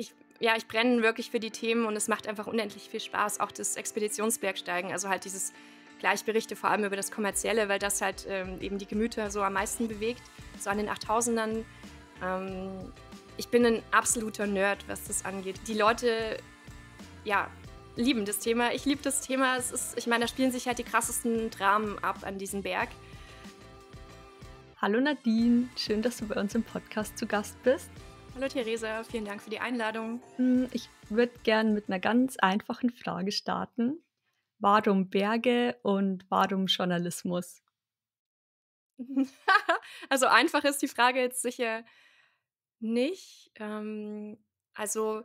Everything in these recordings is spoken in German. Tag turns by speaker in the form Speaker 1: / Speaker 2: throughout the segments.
Speaker 1: ich, ja, ich brenne wirklich für die Themen und es macht einfach unendlich viel Spaß, auch das Expeditionsbergsteigen, also halt dieses Gleichberichte vor allem über das Kommerzielle, weil das halt ähm, eben die Gemüter so am meisten bewegt, so an den 8000ern. Ähm, ich bin ein absoluter Nerd, was das angeht. Die Leute, ja, lieben das Thema. Ich liebe das Thema. Es ist, ich meine, da spielen sich halt die krassesten Dramen ab an diesem Berg.
Speaker 2: Hallo Nadine, schön, dass du bei uns im Podcast zu Gast bist.
Speaker 1: Hallo Theresa, vielen Dank für die Einladung.
Speaker 2: Hm, ich würde gerne mit einer ganz einfachen Frage starten. Warum Berge und warum Journalismus?
Speaker 1: also einfach ist die Frage jetzt sicher nicht. Ähm, also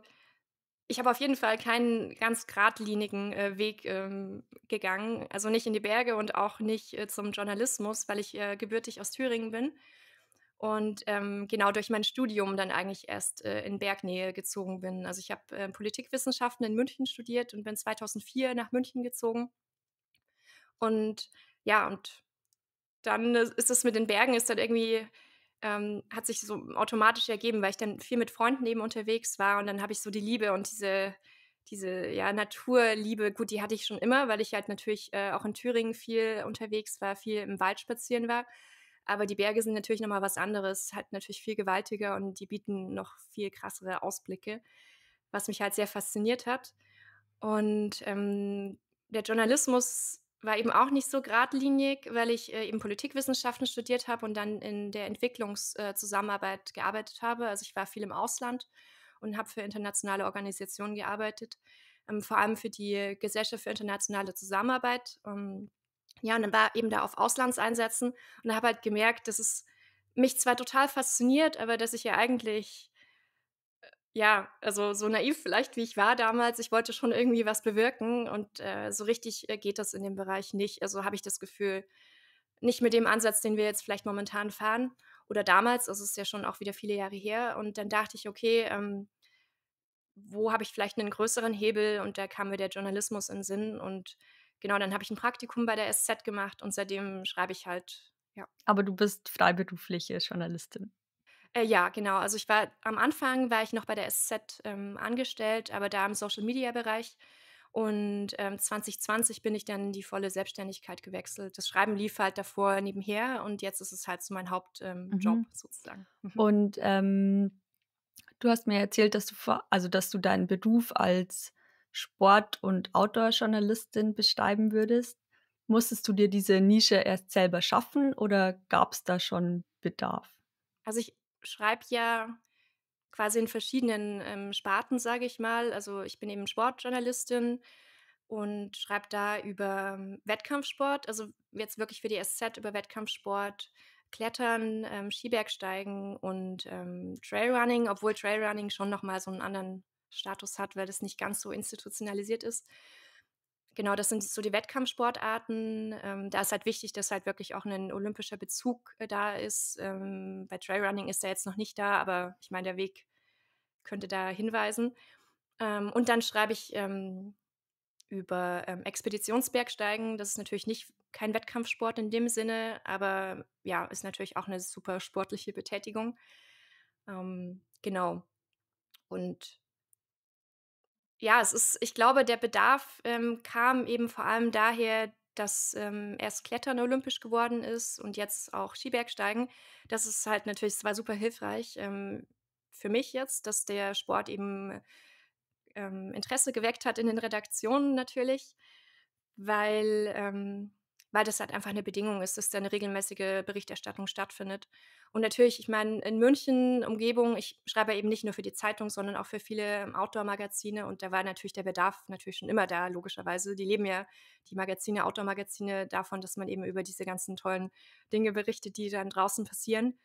Speaker 1: ich habe auf jeden Fall keinen ganz geradlinigen äh, Weg ähm, gegangen, also nicht in die Berge und auch nicht äh, zum Journalismus, weil ich äh, gebürtig aus Thüringen bin und ähm, genau durch mein Studium dann eigentlich erst äh, in Bergnähe gezogen bin. Also ich habe äh, Politikwissenschaften in München studiert und bin 2004 nach München gezogen. Und ja, und dann ist es mit den Bergen, ist dann irgendwie, ähm, hat sich so automatisch ergeben, weil ich dann viel mit Freunden eben unterwegs war und dann habe ich so die Liebe und diese, diese ja, Naturliebe, gut, die hatte ich schon immer, weil ich halt natürlich äh, auch in Thüringen viel unterwegs war, viel im Wald spazieren war. Aber die Berge sind natürlich nochmal was anderes, halt natürlich viel gewaltiger und die bieten noch viel krassere Ausblicke, was mich halt sehr fasziniert hat. Und ähm, der Journalismus war eben auch nicht so geradlinig, weil ich äh, eben Politikwissenschaften studiert habe und dann in der Entwicklungszusammenarbeit äh, gearbeitet habe. Also ich war viel im Ausland und habe für internationale Organisationen gearbeitet, ähm, vor allem für die Gesellschaft für internationale Zusammenarbeit. Ähm, ja, und dann war eben da auf Auslandseinsätzen und habe halt gemerkt, dass es mich zwar total fasziniert, aber dass ich ja eigentlich, äh, ja, also so naiv vielleicht wie ich war damals, ich wollte schon irgendwie was bewirken und äh, so richtig äh, geht das in dem Bereich nicht. Also habe ich das Gefühl, nicht mit dem Ansatz, den wir jetzt vielleicht momentan fahren oder damals, also es ist ja schon auch wieder viele Jahre her. Und dann dachte ich, okay, ähm, wo habe ich vielleicht einen größeren Hebel? Und da kam mir der Journalismus in den Sinn und genau, dann habe ich ein Praktikum bei der SZ gemacht und seitdem schreibe ich halt, ja.
Speaker 2: Aber du bist freiberufliche Journalistin.
Speaker 1: Äh, ja, genau. Also ich war am Anfang war ich noch bei der SZ ähm, angestellt, aber da im Social Media Bereich. Und ähm, 2020 bin ich dann in die volle Selbstständigkeit gewechselt. Das Schreiben lief halt davor nebenher und jetzt ist es halt so mein Hauptjob ähm, mhm. sozusagen.
Speaker 2: Mhm. Und ähm, du hast mir erzählt, dass du also dass du deinen Beruf als Sport- und Outdoor-Journalistin beschreiben würdest? Musstest du dir diese Nische erst selber schaffen oder gab es da schon Bedarf?
Speaker 1: Also ich schreibe ja quasi in verschiedenen ähm, Sparten, sage ich mal. Also ich bin eben Sportjournalistin und schreibe da über ähm, Wettkampfsport, also jetzt wirklich für die SZ über Wettkampfsport, Klettern, ähm, Skibergsteigen und ähm, Trailrunning, obwohl Trailrunning schon nochmal so einen anderen Status hat, weil das nicht ganz so institutionalisiert ist. Genau, das sind so die Wettkampfsportarten. Ähm, da ist halt wichtig, dass halt wirklich auch ein olympischer Bezug äh, da ist. Ähm, bei Trailrunning ist er jetzt noch nicht da, aber ich meine, der Weg könnte da hinweisen. Ähm, und dann schreibe ich ähm, über ähm, Expeditionsbergsteigen. Das ist natürlich nicht kein Wettkampfsport in dem Sinne, aber ja, ist natürlich auch eine super sportliche Betätigung. Ähm, genau. Und ja, es ist, ich glaube, der Bedarf ähm, kam eben vor allem daher, dass ähm, erst Klettern olympisch geworden ist und jetzt auch Skibergsteigen. Das ist halt natürlich, es war super hilfreich ähm, für mich jetzt, dass der Sport eben ähm, Interesse geweckt hat in den Redaktionen natürlich, weil ähm, weil das halt einfach eine Bedingung ist, dass da eine regelmäßige Berichterstattung stattfindet. Und natürlich, ich meine, in München, Umgebung, ich schreibe eben nicht nur für die Zeitung, sondern auch für viele ähm, Outdoor-Magazine und da war natürlich der Bedarf natürlich schon immer da, logischerweise. Die leben ja, die Magazine, Outdoor-Magazine, davon, dass man eben über diese ganzen tollen Dinge berichtet, die dann draußen passieren.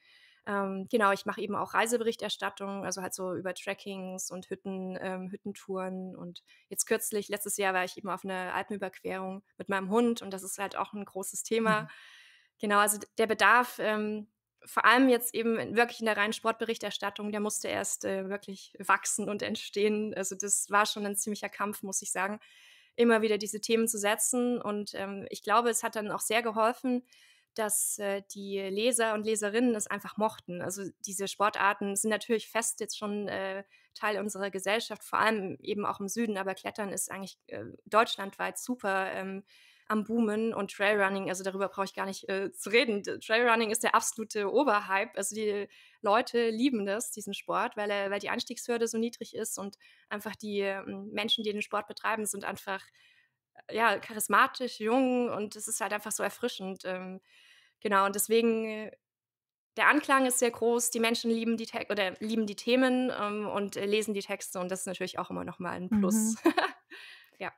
Speaker 1: Ähm, genau, ich mache eben auch Reiseberichterstattung, also halt so über Trackings und Hütten, ähm, Hüttentouren. Und jetzt kürzlich, letztes Jahr war ich eben auf einer Alpenüberquerung mit meinem Hund und das ist halt auch ein großes Thema. Mhm. Genau, also der Bedarf, ähm, vor allem jetzt eben wirklich in der reinen Sportberichterstattung, der musste erst äh, wirklich wachsen und entstehen. Also das war schon ein ziemlicher Kampf, muss ich sagen, immer wieder diese Themen zu setzen. Und ähm, ich glaube, es hat dann auch sehr geholfen, dass äh, die Leser und Leserinnen es einfach mochten. Also diese Sportarten sind natürlich fest jetzt schon äh, Teil unserer Gesellschaft, vor allem eben auch im Süden, aber Klettern ist eigentlich äh, deutschlandweit super ähm, am Boomen und Trailrunning, also darüber brauche ich gar nicht äh, zu reden. Trailrunning ist der absolute Oberhype. Also die Leute lieben das, diesen Sport, weil, er, weil die Einstiegshürde so niedrig ist und einfach die ähm, Menschen, die den Sport betreiben, sind einfach äh, ja, charismatisch, jung und es ist halt einfach so erfrischend. Ähm, genau, und deswegen, äh, der Anklang ist sehr groß, die Menschen lieben die Te oder lieben die Themen ähm, und äh, lesen die Texte und das ist natürlich auch immer nochmal ein mhm. Plus. Mhm. ja.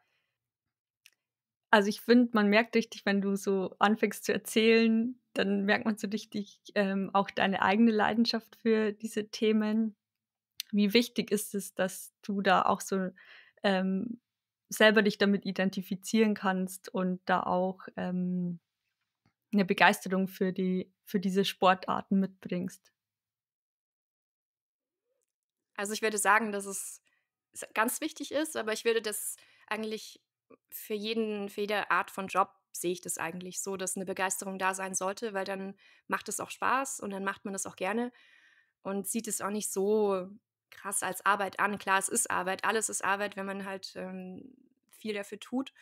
Speaker 2: Also ich finde, man merkt richtig, wenn du so anfängst zu erzählen, dann merkt man so richtig ähm, auch deine eigene Leidenschaft für diese Themen. Wie wichtig ist es, dass du da auch so ähm, selber dich damit identifizieren kannst und da auch ähm, eine Begeisterung für, die, für diese Sportarten mitbringst?
Speaker 1: Also ich würde sagen, dass es ganz wichtig ist, aber ich würde das eigentlich für jeden, für jede Art von Job sehe ich das eigentlich so, dass eine Begeisterung da sein sollte, weil dann macht es auch Spaß und dann macht man das auch gerne und sieht es auch nicht so krass als Arbeit an. Klar, es ist Arbeit, alles ist Arbeit, wenn man halt ähm, viel dafür tut.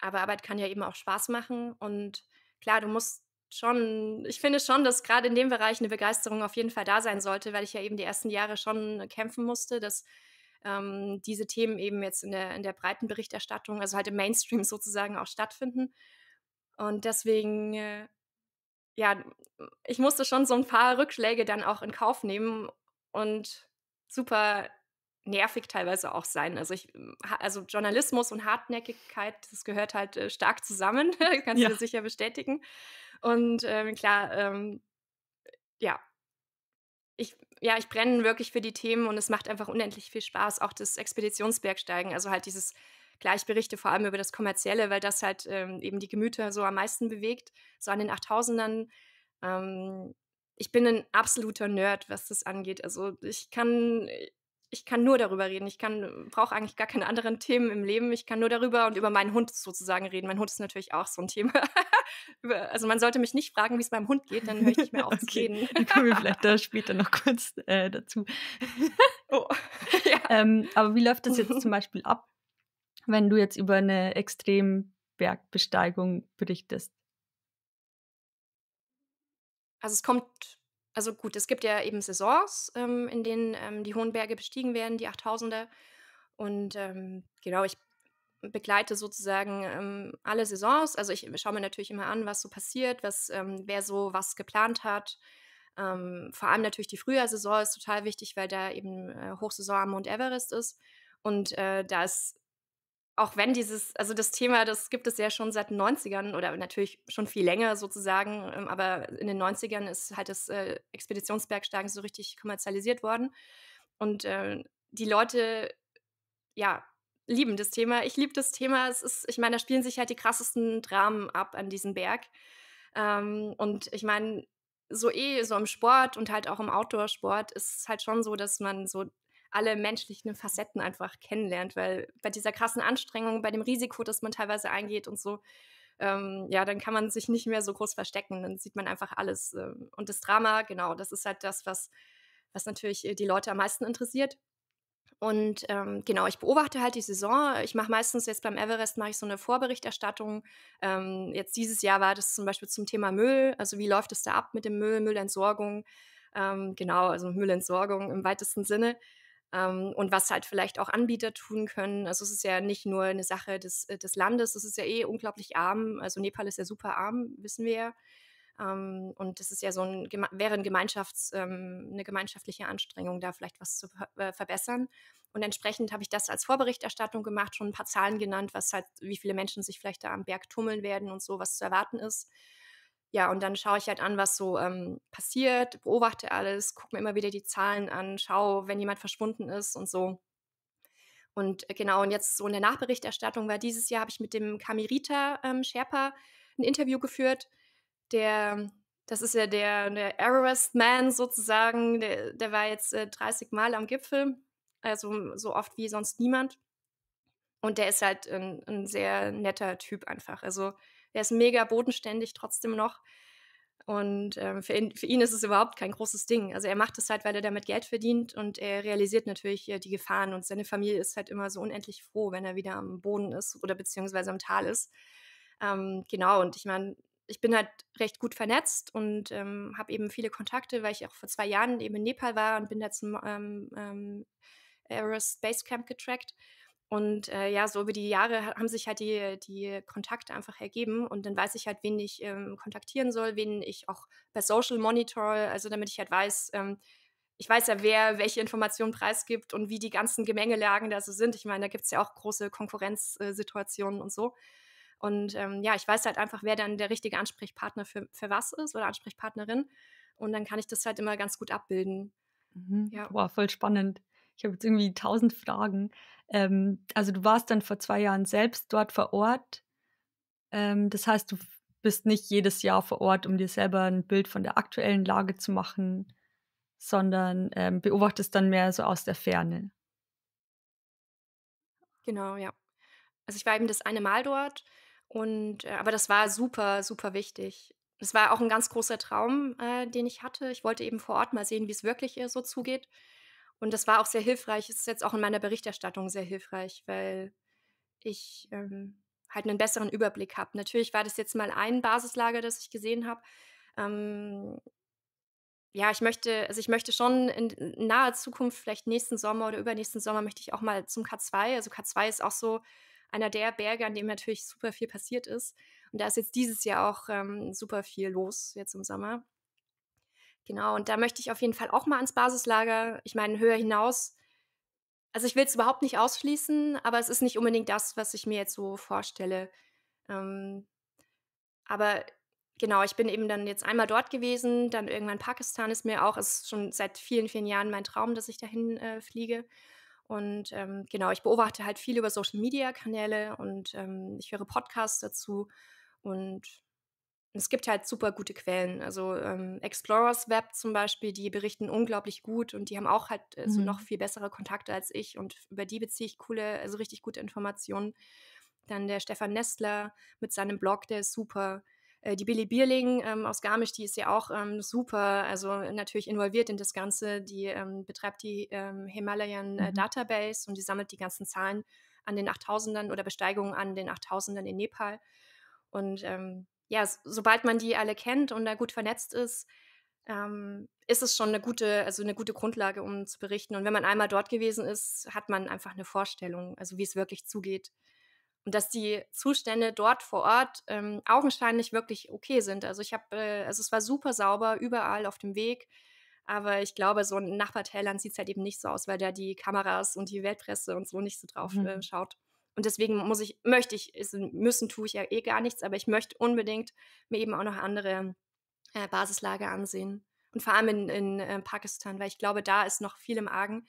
Speaker 1: Aber Arbeit kann ja eben auch Spaß machen. Und klar, du musst schon, ich finde schon, dass gerade in dem Bereich eine Begeisterung auf jeden Fall da sein sollte, weil ich ja eben die ersten Jahre schon äh, kämpfen musste, dass ähm, diese Themen eben jetzt in der, in der breiten Berichterstattung, also halt im Mainstream sozusagen auch stattfinden. Und deswegen, äh, ja, ich musste schon so ein paar Rückschläge dann auch in Kauf nehmen und super nervig teilweise auch sein. Also ich, hm, also Journalismus und Hartnäckigkeit, das gehört halt äh, stark zusammen, kannst ja. du sicher bestätigen. Und ähm, klar, ähm, ja, ich, ja, ich brenne wirklich für die Themen und es macht einfach unendlich viel Spaß, auch das Expeditionsbergsteigen, also halt dieses Klar, ich berichte vor allem über das Kommerzielle, weil das halt ähm, eben die Gemüter so am meisten bewegt, so an den 8000ern. Ähm, ich bin ein absoluter Nerd, was das angeht. Also ich kann, äh, ich kann nur darüber reden. Ich brauche eigentlich gar keine anderen Themen im Leben. Ich kann nur darüber und über meinen Hund sozusagen reden. Mein Hund ist natürlich auch so ein Thema. also man sollte mich nicht fragen, wie es meinem Hund geht, dann möchte ich mir auch okay. reden. dann
Speaker 2: kommen wir vielleicht da später noch kurz äh, dazu. oh, ja. ähm, aber wie läuft das jetzt zum Beispiel ab, wenn du jetzt über eine Extrembergbesteigung berichtest?
Speaker 1: Also es kommt also gut, es gibt ja eben Saisons, ähm, in denen ähm, die hohen Berge bestiegen werden, die 8000er. Und ähm, genau, ich begleite sozusagen ähm, alle Saisons. Also ich schaue mir natürlich immer an, was so passiert, was, ähm, wer so was geplant hat. Ähm, vor allem natürlich die Frühjahrsaison ist total wichtig, weil da eben äh, Hochsaison am Mount Everest ist. Und äh, da ist auch wenn dieses, also das Thema, das gibt es ja schon seit den 90ern oder natürlich schon viel länger sozusagen, ähm, aber in den 90ern ist halt das äh, Expeditionsbergsteigen so richtig kommerzialisiert worden. Und äh, die Leute, ja, lieben das Thema. Ich liebe das Thema. Es ist, ich meine, da spielen sich halt die krassesten Dramen ab an diesem Berg. Ähm, und ich meine, so eh, so im Sport und halt auch im Outdoor-Sport ist es halt schon so, dass man so alle menschlichen Facetten einfach kennenlernt, weil bei dieser krassen Anstrengung, bei dem Risiko, das man teilweise eingeht und so, ähm, ja, dann kann man sich nicht mehr so groß verstecken, dann sieht man einfach alles. Ähm, und das Drama, genau, das ist halt das, was, was natürlich äh, die Leute am meisten interessiert. Und ähm, genau, ich beobachte halt die Saison. Ich mache meistens jetzt beim Everest mache ich so eine Vorberichterstattung. Ähm, jetzt dieses Jahr war das zum Beispiel zum Thema Müll. Also wie läuft es da ab mit dem Müll, Müllentsorgung? Ähm, genau, also Müllentsorgung im weitesten Sinne ähm, und was halt vielleicht auch Anbieter tun können. Also es ist ja nicht nur eine Sache des, äh, des Landes, es ist ja eh unglaublich arm. Also Nepal ist ja super arm, wissen wir ja. Ähm, und das ist ja so ein, wäre ein Gemeinschafts, ähm, eine gemeinschaftliche Anstrengung, da vielleicht was zu äh, verbessern. Und entsprechend habe ich das als Vorberichterstattung gemacht, schon ein paar Zahlen genannt, was halt, wie viele Menschen sich vielleicht da am Berg tummeln werden und so, was zu erwarten ist ja, und dann schaue ich halt an, was so ähm, passiert, beobachte alles, gucke mir immer wieder die Zahlen an, schaue, wenn jemand verschwunden ist und so. Und äh, genau, und jetzt so in der Nachberichterstattung war dieses Jahr, habe ich mit dem Kamirita ähm, Sherpa ein Interview geführt. Der, das ist ja der, der Everest Man sozusagen, der, der war jetzt äh, 30 Mal am Gipfel, also so oft wie sonst niemand. Und der ist halt ein, ein sehr netter Typ einfach. Also er ist mega bodenständig trotzdem noch. Und ähm, für, ihn, für, ihn, ist es überhaupt kein großes Ding. Also er macht es halt, weil er damit Geld verdient und er realisiert natürlich äh, die Gefahren und seine Familie ist halt immer so unendlich froh, wenn er wieder am Boden ist oder beziehungsweise am Tal ist. Ähm, genau, und ich meine, ich bin halt recht gut vernetzt und ähm, habe eben viele Kontakte, weil ich auch vor zwei Jahren eben in Nepal war und bin da zum ähm, ähm Everest Base Camp getrackt. Und äh, ja, so über die Jahre haben sich halt die, die Kontakte einfach ergeben und dann weiß ich halt, wen ich ähm, kontaktieren soll, wen ich auch bei Social Monitor, also damit ich halt weiß, ähm, ich weiß ja, wer welche Informationen preisgibt und wie die ganzen Gemengelagen da so sind. Ich meine, da gibt es ja auch große Konkurrenzsituationen äh, und so. Und ähm, ja, ich weiß halt einfach, wer dann der richtige Ansprechpartner für, für was ist oder Ansprechpartnerin. Und dann kann ich das halt immer ganz gut abbilden.
Speaker 2: Mhm. Ja. Boah, voll spannend. Ich habe jetzt irgendwie tausend Fragen. Ähm, also du warst dann vor zwei Jahren selbst dort vor Ort. Ähm, das heißt, du bist nicht jedes Jahr vor Ort, um dir selber ein Bild von der aktuellen Lage zu machen, sondern ähm, beobachtest dann mehr so aus der Ferne.
Speaker 1: Genau, ja. Also ich war eben das eine Mal dort und äh, aber das war super, super wichtig. Es war auch ein ganz großer Traum, äh, den ich hatte. Ich wollte eben vor Ort mal sehen, wie es wirklich äh, so zugeht. Und das war auch sehr hilfreich. Es ist jetzt auch in meiner Berichterstattung sehr hilfreich, weil ich ähm, halt einen besseren Überblick habe. Natürlich war das jetzt mal ein Basislager, das ich gesehen habe. Ähm, ja, ich möchte, also ich möchte schon in, naher Zukunft, vielleicht nächsten Sommer oder übernächsten Sommer, möchte ich auch mal zum K2. Also K2 ist auch so einer der Berge, an dem natürlich super viel passiert ist. Und da ist jetzt dieses Jahr auch ähm, super viel los, jetzt im Sommer. Genau, und da möchte ich auf jeden Fall auch mal ans Basislager. Ich meine, höher hinaus. Also ich will es überhaupt nicht ausschließen, aber es ist nicht unbedingt das, was ich mir jetzt so vorstelle. Ähm, aber genau, ich bin eben dann jetzt einmal dort gewesen, dann irgendwann Pakistan ist mir auch, ist schon seit vielen, vielen Jahren mein Traum, dass ich dahin äh, fliege. Und ähm, genau, ich beobachte halt viel über Social-Media-Kanäle und ähm, ich höre Podcasts dazu und es gibt halt super gute Quellen. Also ähm, Explorers Web zum Beispiel, die berichten unglaublich gut und die haben auch halt äh, so mhm. noch viel bessere Kontakte als ich und über die beziehe ich coole, also richtig gute Informationen. Dann der Stefan Nestler mit seinem Blog, der ist super. Äh, die Billy Bierling ähm, aus Garmisch, die ist ja auch ähm, super, also natürlich involviert in das Ganze. Die ähm, betreibt die ähm, Himalayan äh, mhm. Database und die sammelt die ganzen Zahlen an den 8000ern oder Besteigungen an den 8000ern in Nepal. Und ähm, ja, sobald man die alle kennt und da gut vernetzt ist, ähm, ist es schon eine gute, also eine gute Grundlage, um zu berichten. Und wenn man einmal dort gewesen ist, hat man einfach eine Vorstellung, also wie es wirklich zugeht. Und dass die Zustände dort vor Ort ähm, augenscheinlich wirklich okay sind. Also ich habe, äh, also es war super sauber überall auf dem Weg. Aber ich glaube, so in Nachbartälern sieht es halt eben nicht so aus, weil da die Kameras und die Weltpresse und so nicht so drauf äh, mhm. äh, schaut. Und deswegen muss ich, möchte ich, müssen tue ich ja eh gar nichts, aber ich möchte unbedingt mir eben auch noch andere äh, Basislager ansehen. Und vor allem in, in äh, Pakistan, weil ich glaube, da ist noch viel im Argen.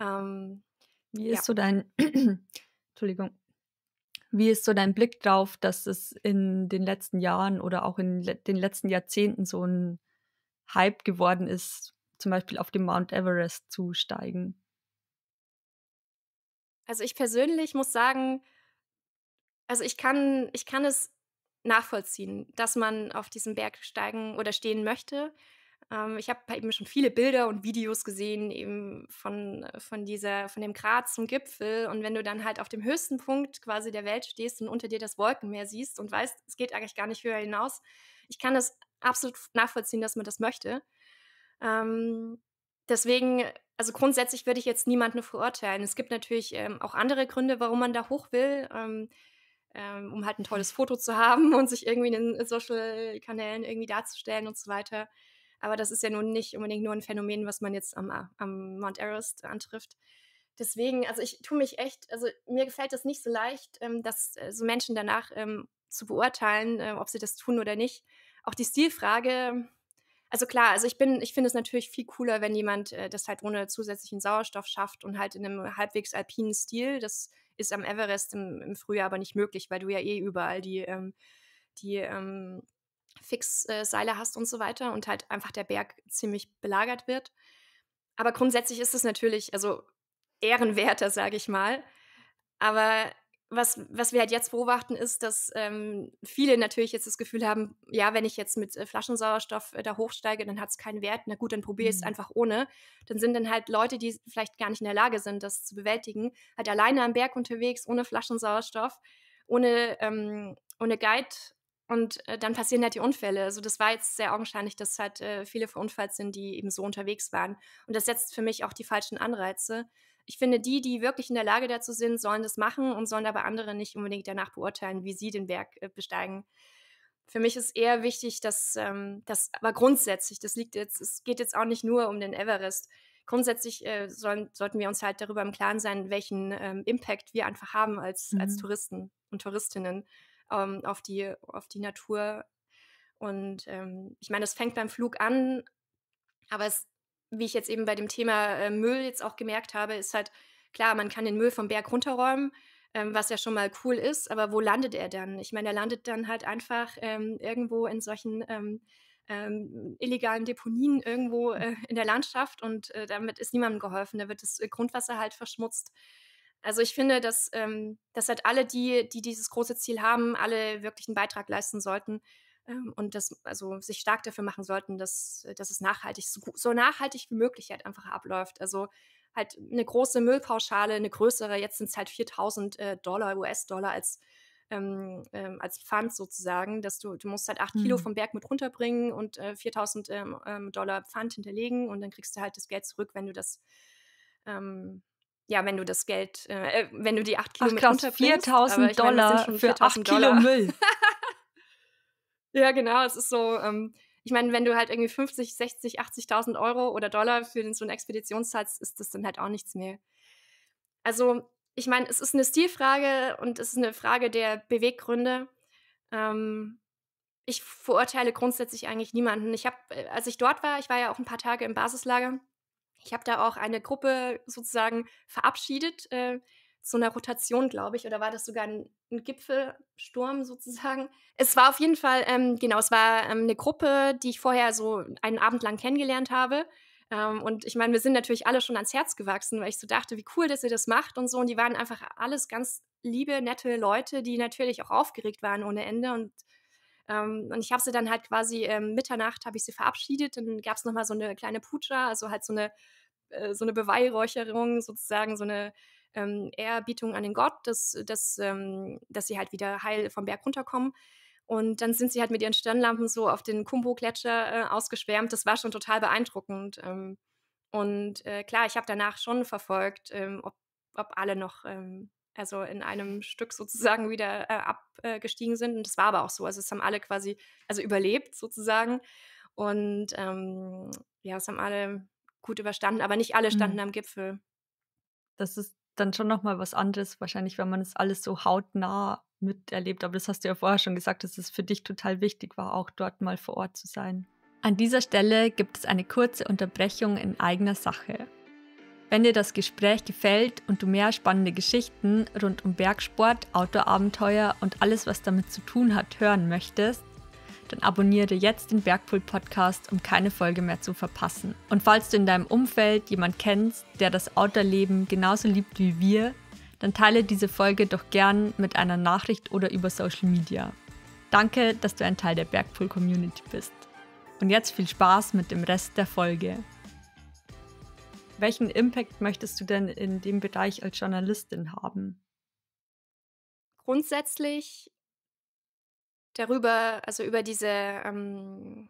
Speaker 1: Ähm, Wie ja. so
Speaker 2: dein, Entschuldigung, wie ist so dein Blick drauf, dass es in den letzten Jahren oder auch in den letzten Jahrzehnten so ein Hype geworden ist, zum Beispiel auf dem Mount Everest zu steigen?
Speaker 1: Also ich persönlich muss sagen, also ich kann, ich kann es nachvollziehen, dass man auf diesem Berg steigen oder stehen möchte. Ähm, ich habe eben schon viele Bilder und Videos gesehen, eben von, von dieser, von dem Grat zum Gipfel. Und wenn du dann halt auf dem höchsten Punkt quasi der Welt stehst und unter dir das Wolkenmeer siehst und weißt, es geht eigentlich gar nicht höher hinaus, ich kann es absolut nachvollziehen, dass man das möchte. Ähm, deswegen, also grundsätzlich würde ich jetzt niemanden verurteilen. Es gibt natürlich ähm, auch andere Gründe, warum man da hoch will, ähm, ähm, um halt ein tolles mhm. Foto zu haben und sich irgendwie in den Social-Kanälen irgendwie darzustellen und so weiter. Aber das ist ja nun nicht unbedingt nur ein Phänomen, was man jetzt am, äh, am Mount Everest antrifft. Deswegen, also ich tue mich echt, also mir gefällt das nicht so leicht, ähm, dass äh, so Menschen danach ähm, zu beurteilen, äh, ob sie das tun oder nicht. Auch die Stilfrage, also klar, also ich bin, ich finde es natürlich viel cooler, wenn jemand äh, das halt ohne zusätzlichen Sauerstoff schafft und halt in einem halbwegs alpinen Stil. Das ist am Everest im, im Frühjahr aber nicht möglich, weil du ja eh überall die, ähm, die ähm, Fixseile hast und so weiter und halt einfach der Berg ziemlich belagert wird. Aber grundsätzlich ist es natürlich, also ehrenwerter, sage ich mal. Aber was, was wir halt jetzt beobachten, ist, dass ähm, viele natürlich jetzt das Gefühl haben, ja, wenn ich jetzt mit äh, Flaschensauerstoff äh, da hochsteige, dann hat es keinen Wert. Na gut, dann probiere ich es mhm. einfach ohne. Dann sind dann halt Leute, die vielleicht gar nicht in der Lage sind, das zu bewältigen, halt alleine am Berg unterwegs, ohne Flaschensauerstoff, ohne, ähm, ohne Guide. Und äh, dann passieren halt die Unfälle. Also das war jetzt sehr augenscheinlich, dass halt äh, viele verunfallt sind, die eben so unterwegs waren. Und das setzt für mich auch die falschen Anreize ich finde, die, die wirklich in der Lage dazu sind, sollen das machen und sollen aber andere nicht unbedingt danach beurteilen, wie sie den Berg äh, besteigen. Für mich ist eher wichtig, dass ähm, das aber grundsätzlich, das liegt jetzt, es geht jetzt auch nicht nur um den Everest. Grundsätzlich äh, sollen, sollten wir uns halt darüber im Klaren sein, welchen ähm, Impact wir einfach haben als, mhm. als Touristen und Touristinnen ähm, auf, die, auf die Natur. Und ähm, ich meine, es fängt beim Flug an, aber es wie ich jetzt eben bei dem Thema äh, Müll jetzt auch gemerkt habe, ist halt klar, man kann den Müll vom Berg runterräumen, ähm, was ja schon mal cool ist, aber wo landet er dann? Ich meine, er landet dann halt einfach ähm, irgendwo in solchen ähm, ähm, illegalen Deponien irgendwo äh, in der Landschaft und äh, damit ist niemandem geholfen. Da wird das äh, Grundwasser halt verschmutzt. Also ich finde, dass, ähm, dass halt alle, die, die dieses große Ziel haben, alle wirklich einen Beitrag leisten sollten, ähm, und das, also sich stark dafür machen sollten, dass, äh, dass es nachhaltig, so, so nachhaltig wie möglich halt einfach abläuft. Also halt eine große Müllpauschale, eine größere, jetzt sind es halt 4000 äh, Dollar, US-Dollar als, ähm, ähm, als Pfand sozusagen, dass du, du musst halt 8 mhm. Kilo vom Berg mit runterbringen und äh, 4000 ähm, ähm, Dollar Pfand hinterlegen und dann kriegst du halt das Geld zurück, wenn du das, ähm, ja, wenn du das Geld, äh, äh wenn du die 8 Kilo Ach, mit krass, 4000 Dollar meine, für 8 Kilo Müll. Ja, genau. Es ist so, ähm, ich meine, wenn du halt irgendwie 50, 60, 80.000 Euro oder Dollar für so eine Expedition zahlst, ist das dann halt auch nichts mehr. Also, ich meine, es ist eine Stilfrage und es ist eine Frage der Beweggründe. Ähm, ich verurteile grundsätzlich eigentlich niemanden. Ich habe, äh, als ich dort war, ich war ja auch ein paar Tage im Basislager, ich habe da auch eine Gruppe sozusagen verabschiedet, äh, zu einer Rotation, glaube ich, oder war das sogar ein, ein Gipfelsturm sozusagen? Es war auf jeden Fall, ähm, genau, es war ähm, eine Gruppe, die ich vorher so einen Abend lang kennengelernt habe. Ähm, und ich meine, wir sind natürlich alle schon ans Herz gewachsen, weil ich so dachte, wie cool, dass ihr das macht und so. Und die waren einfach alles ganz liebe, nette Leute, die natürlich auch aufgeregt waren ohne Ende und ähm, und ich habe sie dann halt quasi ähm, Mitternacht habe ich sie verabschiedet. Dann gab es nochmal so eine kleine Puja, also halt so eine äh, so eine Beweihräucherung sozusagen, so eine ähm, Ehrerbietung an den Gott, dass, dass, ähm, dass sie halt wieder heil vom Berg runterkommen. Und dann sind sie halt mit ihren Stirnlampen so auf den Kumbo-Gletscher äh, ausgeschwärmt. Das war schon total beeindruckend. Ähm, und äh, klar, ich habe danach schon verfolgt, ähm, ob, ob alle noch ähm, also in einem Stück sozusagen wieder äh, abgestiegen sind. Und das war aber auch so. Also es haben alle quasi, also überlebt sozusagen. Und ähm, ja, es haben alle gut überstanden, aber nicht alle standen mhm. am Gipfel. Das ist
Speaker 2: dann schon nochmal was anderes, wahrscheinlich, wenn man es alles so hautnah miterlebt. Aber das hast du ja vorher schon gesagt, dass es für dich total wichtig war, auch dort mal vor Ort zu sein. An dieser Stelle gibt es eine kurze Unterbrechung in eigener Sache. Wenn dir das Gespräch gefällt und du mehr spannende Geschichten rund um Bergsport, Outdoor-Abenteuer und alles, was damit zu tun hat, hören möchtest, dann abonniere jetzt den Bergpool-Podcast, um keine Folge mehr zu verpassen. Und falls du in deinem Umfeld jemand kennst, der das Outdoor-Leben genauso liebt wie wir, dann teile diese Folge doch gern mit einer Nachricht oder über Social Media. Danke, dass du ein Teil der Bergpool-Community bist. Und jetzt viel Spaß mit dem Rest der Folge. Welchen Impact möchtest du denn in dem Bereich als Journalistin haben?
Speaker 1: Grundsätzlich darüber, also über diese, ähm,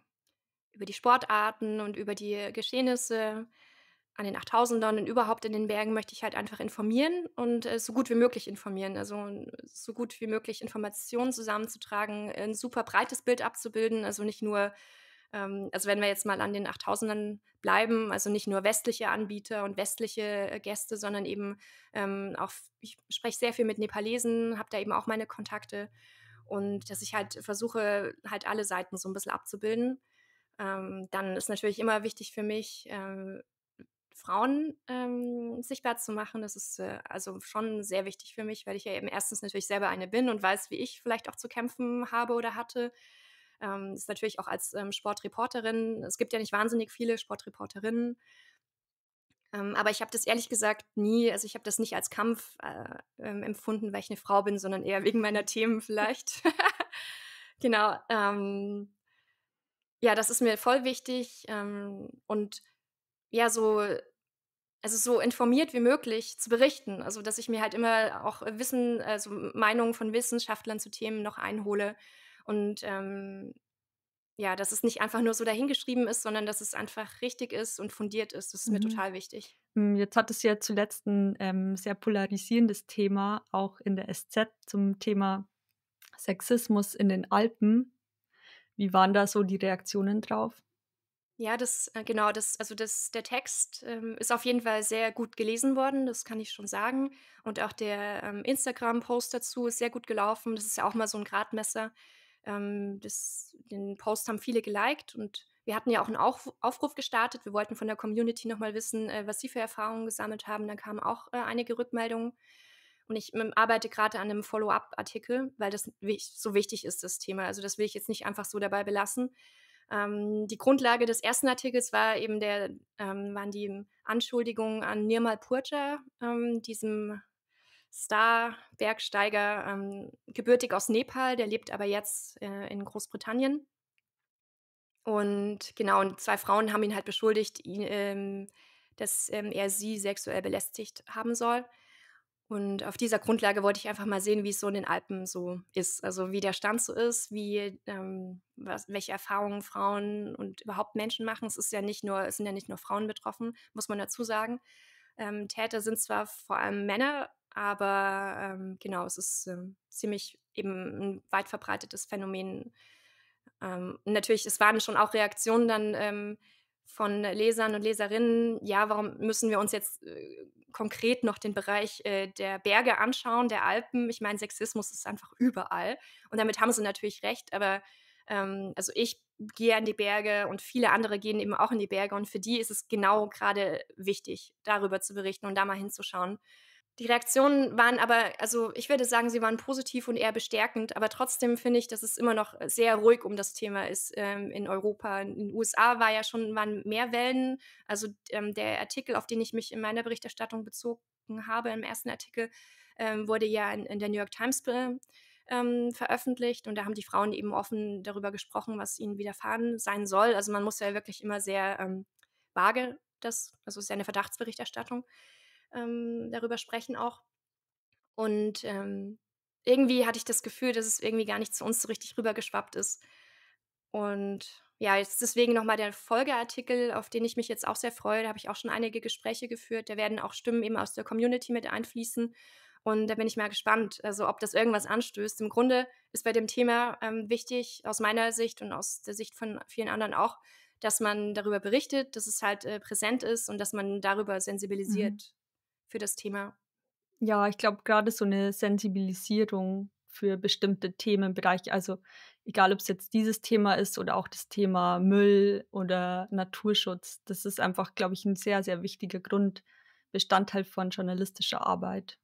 Speaker 1: über die Sportarten und über die Geschehnisse an den 8000ern und überhaupt in den Bergen möchte ich halt einfach informieren und äh, so gut wie möglich informieren. Also so gut wie möglich Informationen zusammenzutragen, ein super breites Bild abzubilden. Also nicht nur, ähm, also wenn wir jetzt mal an den 8000ern bleiben, also nicht nur westliche Anbieter und westliche Gäste, sondern eben ähm, auch, ich spreche sehr viel mit Nepalesen, habe da eben auch meine Kontakte und dass ich halt versuche, halt alle Seiten so ein bisschen abzubilden. Ähm, dann ist natürlich immer wichtig für mich, ähm, Frauen ähm, sichtbar zu machen. Das ist äh, also schon sehr wichtig für mich, weil ich ja eben erstens natürlich selber eine bin und weiß, wie ich vielleicht auch zu kämpfen habe oder hatte. Ähm, ist natürlich auch als ähm, Sportreporterin, es gibt ja nicht wahnsinnig viele Sportreporterinnen, ähm, aber ich habe das ehrlich gesagt nie, also ich habe das nicht als Kampf äh, ähm, empfunden, weil ich eine Frau bin, sondern eher wegen meiner Themen vielleicht. genau. Ähm, ja, das ist mir voll wichtig ähm, und ja, so, also so informiert wie möglich zu berichten. Also, dass ich mir halt immer auch Wissen, also Meinungen von Wissenschaftlern zu Themen noch einhole und ähm, ja, dass es nicht einfach nur so dahingeschrieben ist, sondern dass es einfach richtig ist und fundiert ist. Das ist mhm. mir total wichtig.
Speaker 2: Hm, jetzt hattest du ja zuletzt ein ähm, sehr polarisierendes Thema, auch in der SZ zum Thema Sexismus in den Alpen. Wie waren da so die Reaktionen drauf?
Speaker 1: Ja, das, äh, genau, das, also das, der Text ähm, ist auf jeden Fall sehr gut gelesen worden, das kann ich schon sagen. Und auch der ähm, Instagram-Post dazu ist sehr gut gelaufen. Das ist ja auch mal so ein Gradmesser ähm, das, den Post haben viele geliked und wir hatten ja auch einen Aufruf gestartet. Wir wollten von der Community nochmal wissen, äh, was sie für Erfahrungen gesammelt haben. Da kamen auch äh, einige Rückmeldungen. Und ich ähm, arbeite gerade an einem Follow-up-Artikel, weil das so wichtig ist, das Thema. Also das will ich jetzt nicht einfach so dabei belassen. Ähm, die Grundlage des ersten Artikels war eben der, ähm, waren die Anschuldigungen an Nirmal Purja, ähm, diesem Star-Bergsteiger, ähm, gebürtig aus Nepal, der lebt aber jetzt äh, in Großbritannien. Und genau, und zwei Frauen haben ihn halt beschuldigt, ihn, ähm, dass ähm, er sie sexuell belästigt haben soll. Und auf dieser Grundlage wollte ich einfach mal sehen, wie es so in den Alpen so ist. Also wie der Stand so ist, wie ähm, was, welche Erfahrungen Frauen und überhaupt Menschen machen. Es ist ja nicht nur, es sind ja nicht nur Frauen betroffen, muss man dazu sagen. Ähm, Täter sind zwar vor allem Männer, aber ähm, genau, es ist ähm, ziemlich eben ein weit verbreitetes Phänomen. Ähm, natürlich, es waren schon auch Reaktionen dann ähm, von Lesern und Leserinnen, ja, warum müssen wir uns jetzt äh, konkret noch den Bereich äh, der Berge anschauen, der Alpen? Ich meine, Sexismus ist einfach überall. Und damit haben sie natürlich recht, aber ähm, also ich gehe in die Berge und viele andere gehen eben auch in die Berge und für die ist es genau gerade wichtig, darüber zu berichten und da mal hinzuschauen. Die Reaktionen waren aber, also ich würde sagen, sie waren positiv und eher bestärkend, aber trotzdem finde ich, dass es immer noch sehr ruhig um das Thema ist ähm, in Europa. In den USA war ja schon, waren mehr Wellen. Also ähm, der Artikel, auf den ich mich in meiner Berichterstattung bezogen habe, im ersten Artikel, ähm, wurde ja in, in, der New York Times ähm, veröffentlicht und da haben die Frauen eben offen darüber gesprochen, was ihnen widerfahren sein soll. Also man muss ja wirklich immer sehr ähm, vage das, also es ist ja eine Verdachtsberichterstattung ähm, darüber sprechen auch. Und ähm, irgendwie hatte ich das Gefühl, dass es irgendwie gar nicht zu uns so richtig rübergeschwappt ist. Und ja, jetzt deswegen nochmal der Folgeartikel, auf den ich mich jetzt auch sehr freue. Da habe ich auch schon einige Gespräche geführt. Da werden auch Stimmen eben aus der Community mit einfließen. Und da bin ich mal gespannt, also ob das irgendwas anstößt. Im Grunde ist bei dem Thema ähm, wichtig, aus meiner Sicht und aus der Sicht von vielen anderen auch, dass man darüber berichtet, dass es halt äh, präsent ist und dass man darüber mhm. sensibilisiert für das Thema?
Speaker 2: Ja, ich glaube, gerade so eine Sensibilisierung für bestimmte Themenbereiche, also egal ob es jetzt dieses Thema ist oder auch das Thema Müll oder Naturschutz, das ist einfach, glaube ich, ein sehr, sehr wichtiger Grundbestandteil von journalistischer Arbeit.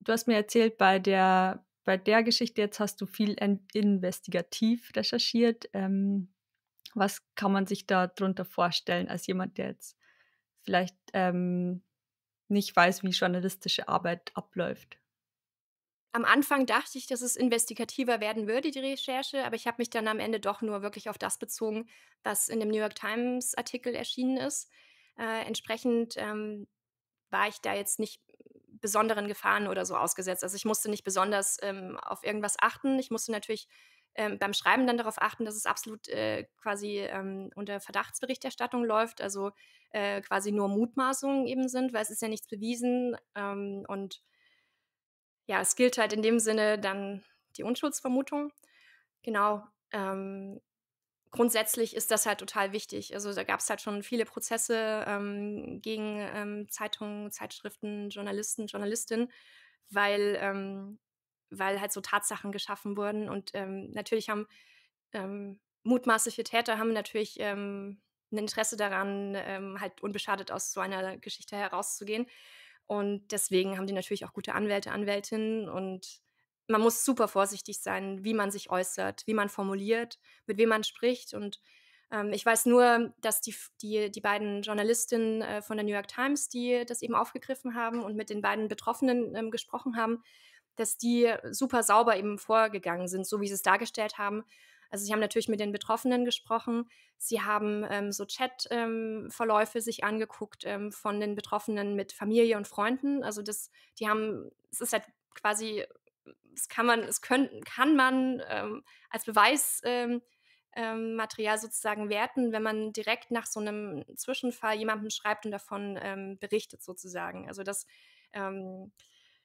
Speaker 2: Du hast mir erzählt, bei der, bei der Geschichte jetzt hast du viel investigativ recherchiert. Ähm, was kann man sich da darunter vorstellen als jemand, der jetzt vielleicht ähm, nicht weiß, wie journalistische Arbeit abläuft.
Speaker 1: Am Anfang dachte ich, dass es investigativer werden würde, die Recherche, aber ich habe mich dann am Ende doch nur wirklich auf das bezogen, was in dem New York Times Artikel erschienen ist. Äh, entsprechend ähm, war ich da jetzt nicht besonderen Gefahren oder so ausgesetzt. Also ich musste nicht besonders ähm, auf irgendwas achten. Ich musste natürlich ähm, beim Schreiben dann darauf achten, dass es absolut äh, quasi ähm, unter Verdachtsberichterstattung läuft, also äh, quasi nur Mutmaßungen eben sind, weil es ist ja nichts bewiesen. Ähm, und ja, es gilt halt in dem Sinne dann die Unschuldsvermutung. Genau. Ähm, grundsätzlich ist das halt total wichtig. Also da gab es halt schon viele Prozesse ähm, gegen ähm, Zeitungen, Zeitschriften, Journalisten, Journalistinnen, weil weil halt so Tatsachen geschaffen wurden. Und ähm, natürlich haben ähm, mutmaßliche Täter haben natürlich ähm, ein Interesse daran, ähm, halt unbeschadet aus so einer Geschichte herauszugehen. Und deswegen haben die natürlich auch gute Anwälte, Anwältinnen. Und man muss super vorsichtig sein, wie man sich äußert, wie man formuliert, mit wem man spricht. Und ähm, ich weiß nur, dass die, die, die beiden Journalistinnen äh, von der New York Times, die das eben aufgegriffen haben und mit den beiden Betroffenen ähm, gesprochen haben, dass die super sauber eben vorgegangen sind, so wie sie es dargestellt haben. Also sie haben natürlich mit den Betroffenen gesprochen, sie haben ähm, so Chat-Verläufe ähm, sich angeguckt ähm, von den Betroffenen mit Familie und Freunden. Also das, die haben, es ist halt quasi, es kann man, es können, kann man ähm, als Beweismaterial ähm, ähm, sozusagen werten, wenn man direkt nach so einem Zwischenfall jemanden schreibt und davon berichtet sozusagen. Also das,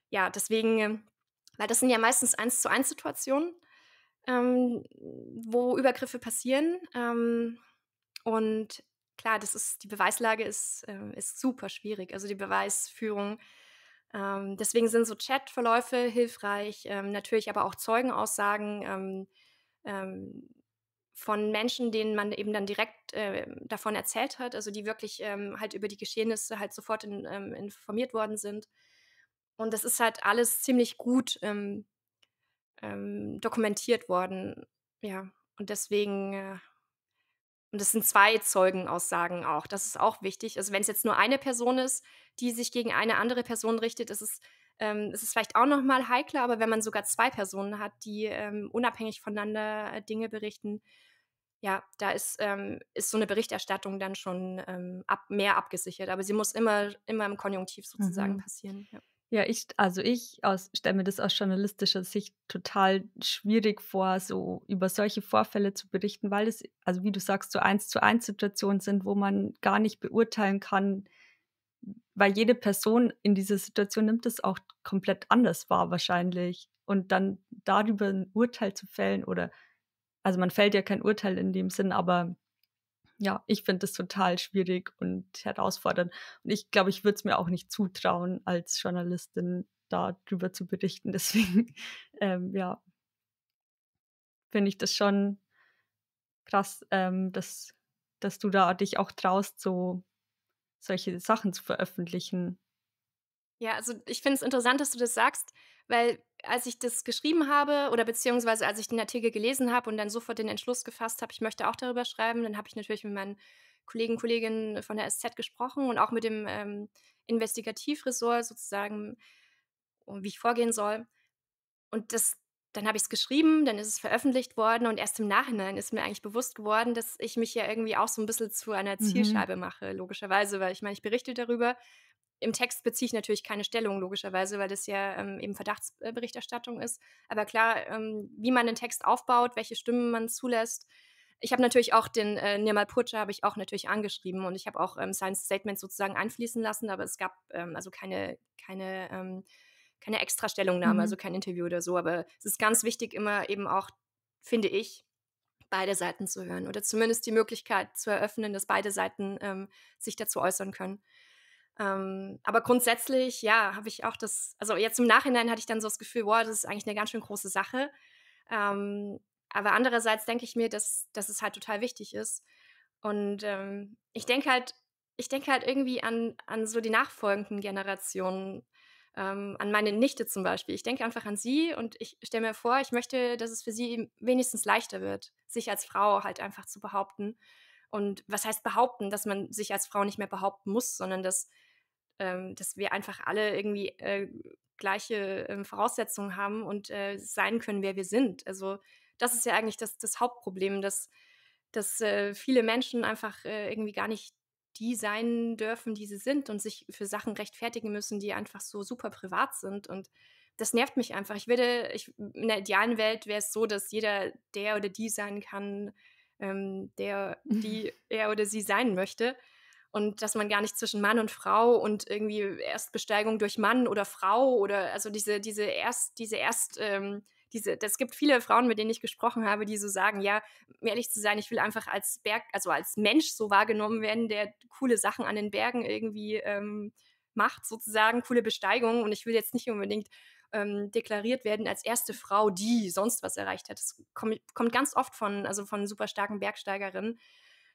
Speaker 1: ja, deswegen weil das sind ja meistens eins zu eins Situationen, ähm, wo Übergriffe passieren. Ähm, und klar, das ist, die Beweislage ist, äh, ist super schwierig. Also die Beweisführung. Ähm, deswegen sind so Chatverläufe hilfreich, ähm, natürlich aber auch Zeugenaussagen ähm, ähm, von Menschen, denen man eben dann direkt äh, davon erzählt hat, also die wirklich halt über die Geschehnisse halt sofort in, informiert worden sind. Und das ist halt alles ziemlich gut ähm, ähm, dokumentiert worden. Ja, und deswegen, äh, und das sind zwei Zeugenaussagen auch. Das ist auch wichtig. Also, wenn es jetzt nur eine Person ist, die sich gegen eine andere Person richtet, ist ähm, es, ähm, ist es vielleicht auch nochmal heikler. Aber wenn man sogar zwei Personen hat, die ähm, unabhängig voneinander äh, Dinge berichten, ja, da ist, ähm, ist so eine Berichterstattung dann schon ähm, ab, mehr abgesichert, aber sie muss immer, immer im Konjunktiv sozusagen mhm. passieren. Ja. Ja,
Speaker 2: ich, also ich aus, stelle mir das aus journalistischer Sicht total schwierig vor, so über solche Vorfälle zu berichten, weil es, also wie du sagst, so eins zu eins Situationen sind, wo man gar nicht beurteilen kann, weil jede Person in dieser Situation nimmt es auch komplett anders wahr wahrscheinlich. Und dann darüber ein Urteil zu fällen oder, also man fällt ja kein Urteil in dem Sinn, aber ja, ich finde das total schwierig und herausfordernd. Und ich glaube, ich würde es mir auch nicht zutrauen, als Journalistin darüber zu berichten. Deswegen, ähm, ja, finde ich das schon krass, ähm, dass, dass du da dich auch traust, so solche Sachen zu veröffentlichen.
Speaker 1: Ja, also ich finde es interessant, dass du das sagst, weil als ich das geschrieben habe oder beziehungsweise als ich den Artikel gelesen habe und dann sofort den Entschluss gefasst habe, ich möchte auch darüber schreiben, dann habe ich natürlich mit meinen Kollegen, Kolleginnen von der SZ gesprochen und auch mit dem ähm, Investigativressort sozusagen, wie ich vorgehen soll. Und das, dann habe ich es geschrieben, dann ist es veröffentlicht worden und erst im Nachhinein ist mir eigentlich bewusst geworden, dass ich mich ja irgendwie auch so ein bisschen zu einer mhm. Zielscheibe mhm. mache, logischerweise, weil ich meine, ich berichte darüber, im Text beziehe ich natürlich keine Stellung, logischerweise, weil das ja ähm, eben Verdachtsberichterstattung ist. Aber klar, ähm, wie man den Text aufbaut, welche Stimmen man zulässt. Ich habe natürlich auch den äh, Nirmal Purcha habe ich auch natürlich angeschrieben und ich habe auch ähm, sein Statement sozusagen einfließen lassen, aber es gab ähm, also keine, keine, ähm, keine extra Stellungnahme, mhm. also kein Interview oder so. Aber es ist ganz wichtig, immer eben auch, finde ich, beide Seiten zu hören oder zumindest die Möglichkeit zu eröffnen, dass beide Seiten ähm, sich dazu äußern können. Ähm, aber grundsätzlich, ja, habe ich auch das, also jetzt im Nachhinein hatte ich dann so das Gefühl, wow, das ist eigentlich eine ganz schön große Sache. Ähm, aber andererseits denke ich mir, dass, dass es halt total wichtig ist. Und ähm, ich denke halt, ich denke halt irgendwie an, an so die nachfolgenden Generationen, ähm, an meine Nichte zum Beispiel. Ich denke einfach an sie und ich stelle mir vor, ich möchte, dass es für sie wenigstens leichter wird, sich als Frau halt einfach zu behaupten. Und was heißt behaupten, dass man sich als Frau nicht mehr behaupten muss, sondern dass ähm, dass wir einfach alle irgendwie äh, gleiche äh, Voraussetzungen haben und äh, sein können, wer wir sind. Also das ist ja eigentlich das, das Hauptproblem, dass, dass äh, viele Menschen einfach äh, irgendwie gar nicht die sein dürfen, die sie sind und sich für Sachen rechtfertigen müssen, die einfach so super privat sind. Und das nervt mich einfach. Ich würde, ich, in der idealen Welt wäre es so, dass jeder der oder die sein kann, ähm, der, die er oder sie sein möchte und dass man gar nicht zwischen Mann und Frau und irgendwie Erstbesteigung durch Mann oder Frau oder also diese, diese erst, diese erst, ähm, diese, das gibt viele Frauen, mit denen ich gesprochen habe, die so sagen, ja, ehrlich zu sein, ich will einfach als Berg, also als Mensch so wahrgenommen werden, der coole Sachen an den Bergen irgendwie ähm, macht, sozusagen, coole Besteigungen und ich will jetzt nicht unbedingt ähm, deklariert werden als erste Frau, die sonst was erreicht hat. Das kommt, kommt ganz oft von, also von super starken Bergsteigerinnen,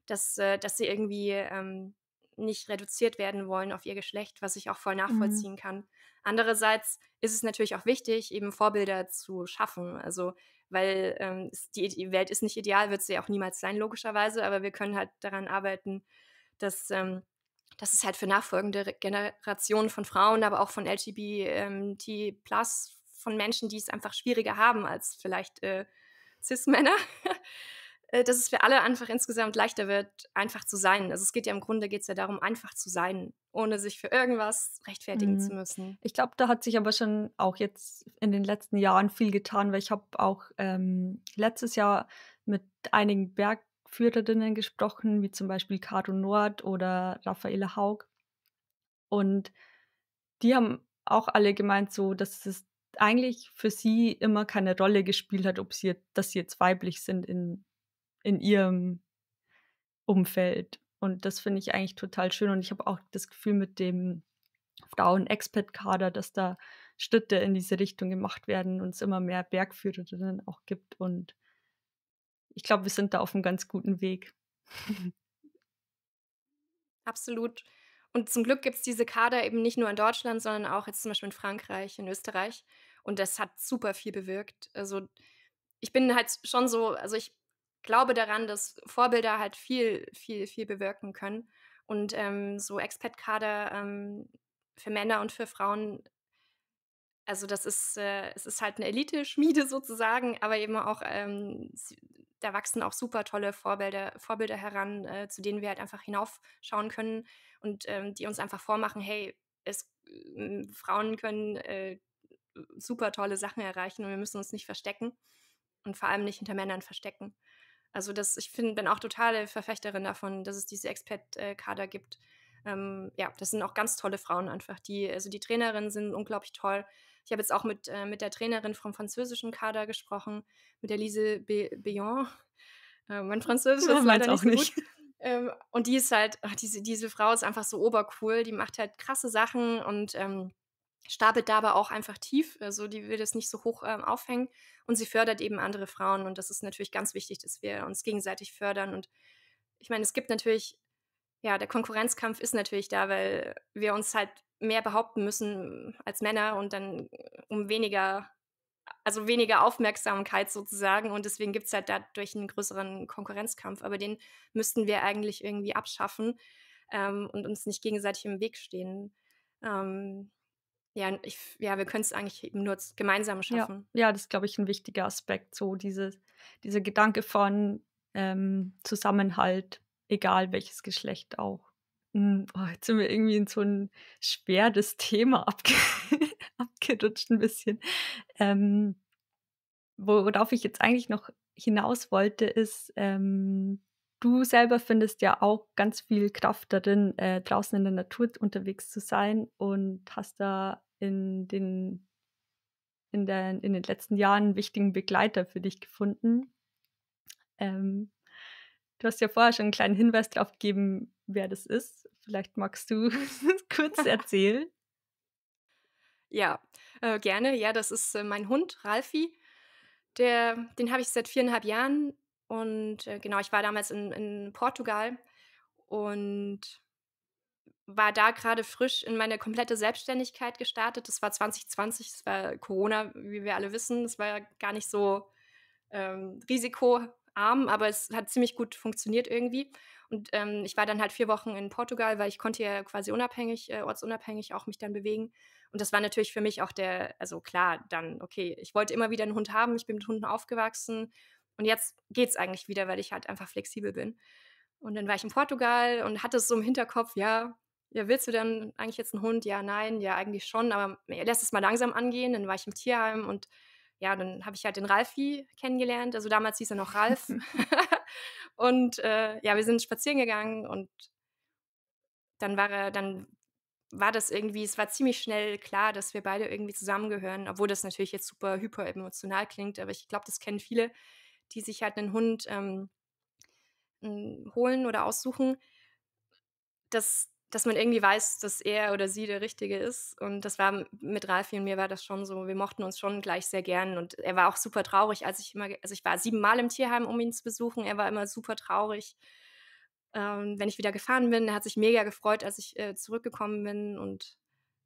Speaker 1: dass, äh, dass sie irgendwie ähm, nicht reduziert werden wollen auf ihr Geschlecht, was ich auch voll mhm. nachvollziehen mhm. kann. Andererseits ist es natürlich auch wichtig, eben Vorbilder zu schaffen. Also, weil ähm, die, Welt ist nicht ideal, wird sie ja auch niemals sein, logischerweise, aber wir können halt daran arbeiten, dass, ähm, dass es halt für nachfolgende Generationen von Frauen, aber auch von LGBT ähm, plus von Menschen, die es einfach schwieriger haben als vielleicht äh, Cis-Männer, Äh, dass es für alle einfach insgesamt leichter wird, einfach zu sein. Also es geht ja im Grunde geht's ja darum, einfach zu sein, ohne sich für irgendwas rechtfertigen mhm. zu müssen. Ich glaube, da hat
Speaker 2: sich aber schon auch jetzt in den letzten Jahren viel getan, weil ich habe auch ähm, letztes Jahr mit einigen Bergführerinnen gesprochen, wie zum Beispiel Caro Nord oder Raffaele Haug. Und die haben auch alle gemeint, so dass es eigentlich für sie immer keine Rolle gespielt hat, ob sie, dass sie jetzt weiblich sind in in ihrem Umfeld. Und das finde ich eigentlich total schön. Und ich habe auch das Gefühl mit dem Frauen-Expert-Kader, dass da Schritte in diese Richtung gemacht werden und es immer mehr Bergführerinnen auch gibt. Und ich glaube, wir sind da auf einem ganz guten Weg.
Speaker 1: Absolut. Und zum Glück gibt es diese Kader eben nicht nur in Deutschland, sondern auch jetzt zum Beispiel in Frankreich, in Österreich. Und das hat super viel bewirkt. Also ich bin halt schon so, also ich glaube daran, dass Vorbilder halt viel, viel, viel bewirken können. Und ähm, so Expertkader ähm, für Männer und für Frauen, also das ist, äh, es ist halt eine Elite-Schmiede sozusagen, aber eben auch, ähm, da wachsen auch super tolle Vorbilder, Vorbilder heran, äh, zu denen wir halt einfach hinaufschauen können und ähm, die uns einfach vormachen, hey, es, äh, Frauen können äh, super tolle Sachen erreichen und wir müssen uns nicht verstecken und vor allem nicht hinter Männern verstecken. Also das, ich find, bin auch totale Verfechterin davon, dass es diese Expert-Kader gibt. Ähm, ja, das sind auch ganz tolle Frauen einfach. Die, also die Trainerinnen sind unglaublich toll. Ich habe jetzt auch mit, äh, mit der Trainerin vom französischen Kader gesprochen, mit der Lise Be Beyon. Äh, mein Französisch ist leider auch nicht. So gut. Ähm, und die ist halt, ach, diese, diese Frau ist einfach so obercool, die macht halt krasse Sachen und ähm, stapelt da aber auch einfach tief, also die will das nicht so hoch ähm, aufhängen und sie fördert eben andere Frauen und das ist natürlich ganz wichtig, dass wir uns gegenseitig fördern und ich meine, es gibt natürlich, ja, der Konkurrenzkampf ist natürlich da, weil wir uns halt mehr behaupten müssen als Männer und dann um weniger, also weniger Aufmerksamkeit sozusagen und deswegen gibt es halt dadurch einen größeren Konkurrenzkampf, aber den müssten wir eigentlich irgendwie abschaffen ähm, und uns nicht gegenseitig im Weg stehen. Ähm, ja, ich, ja, wir können es eigentlich eben nur gemeinsam schaffen.
Speaker 2: Ja, ja das ist, glaube ich, ein wichtiger Aspekt, so diese, dieser Gedanke von ähm, Zusammenhalt, egal welches Geschlecht auch. Hm, oh, jetzt sind wir irgendwie in so ein schweres Thema abge abgerutscht ein bisschen. Ähm, worauf ich jetzt eigentlich noch hinaus wollte, ist, ähm, Du selber findest ja auch ganz viel Kraft darin, äh, draußen in der Natur unterwegs zu sein und hast da in den, in, der, in den letzten Jahren einen wichtigen Begleiter für dich gefunden. Ähm, du hast ja vorher schon einen kleinen Hinweis darauf gegeben, wer das ist. Vielleicht magst du kurz erzählen.
Speaker 1: Ja, äh, gerne. Ja, das ist äh, mein Hund, Ralfi. Der, den habe ich seit viereinhalb Jahren und äh, genau, ich war damals in, in Portugal und war da gerade frisch in meine komplette Selbstständigkeit gestartet. Das war 2020, das war Corona, wie wir alle wissen. Das war ja gar nicht so ähm, risikoarm, aber es hat ziemlich gut funktioniert irgendwie. Und ähm, ich war dann halt vier Wochen in Portugal, weil ich konnte ja quasi unabhängig, äh, ortsunabhängig auch mich dann bewegen. Und das war natürlich für mich auch der, also klar, dann, okay, ich wollte immer wieder einen Hund haben, ich bin mit Hunden aufgewachsen und jetzt geht es eigentlich wieder, weil ich halt einfach flexibel bin. Und dann war ich in Portugal und hatte es so im Hinterkopf, ja, ja, willst du denn eigentlich jetzt einen Hund? Ja, nein, ja, eigentlich schon, aber lässt es mal langsam angehen. Dann war ich im Tierheim und ja, dann habe ich halt den Ralfi kennengelernt. Also damals hieß er noch Ralf. und äh, ja, wir sind spazieren gegangen und dann war er, dann war das irgendwie, es war ziemlich schnell klar, dass wir beide irgendwie zusammengehören, obwohl das natürlich jetzt super hyper emotional klingt, aber ich glaube, das kennen viele, die sich halt einen Hund ähm, holen oder aussuchen, dass, dass man irgendwie weiß, dass er oder sie der Richtige ist. Und das war mit Ralfi und mir war das schon so. Wir mochten uns schon gleich sehr gern. Und er war auch super traurig, als ich immer, also ich war siebenmal im Tierheim, um ihn zu besuchen. Er war immer super traurig, ähm, wenn ich wieder gefahren bin. Er hat sich mega gefreut, als ich äh, zurückgekommen bin. Und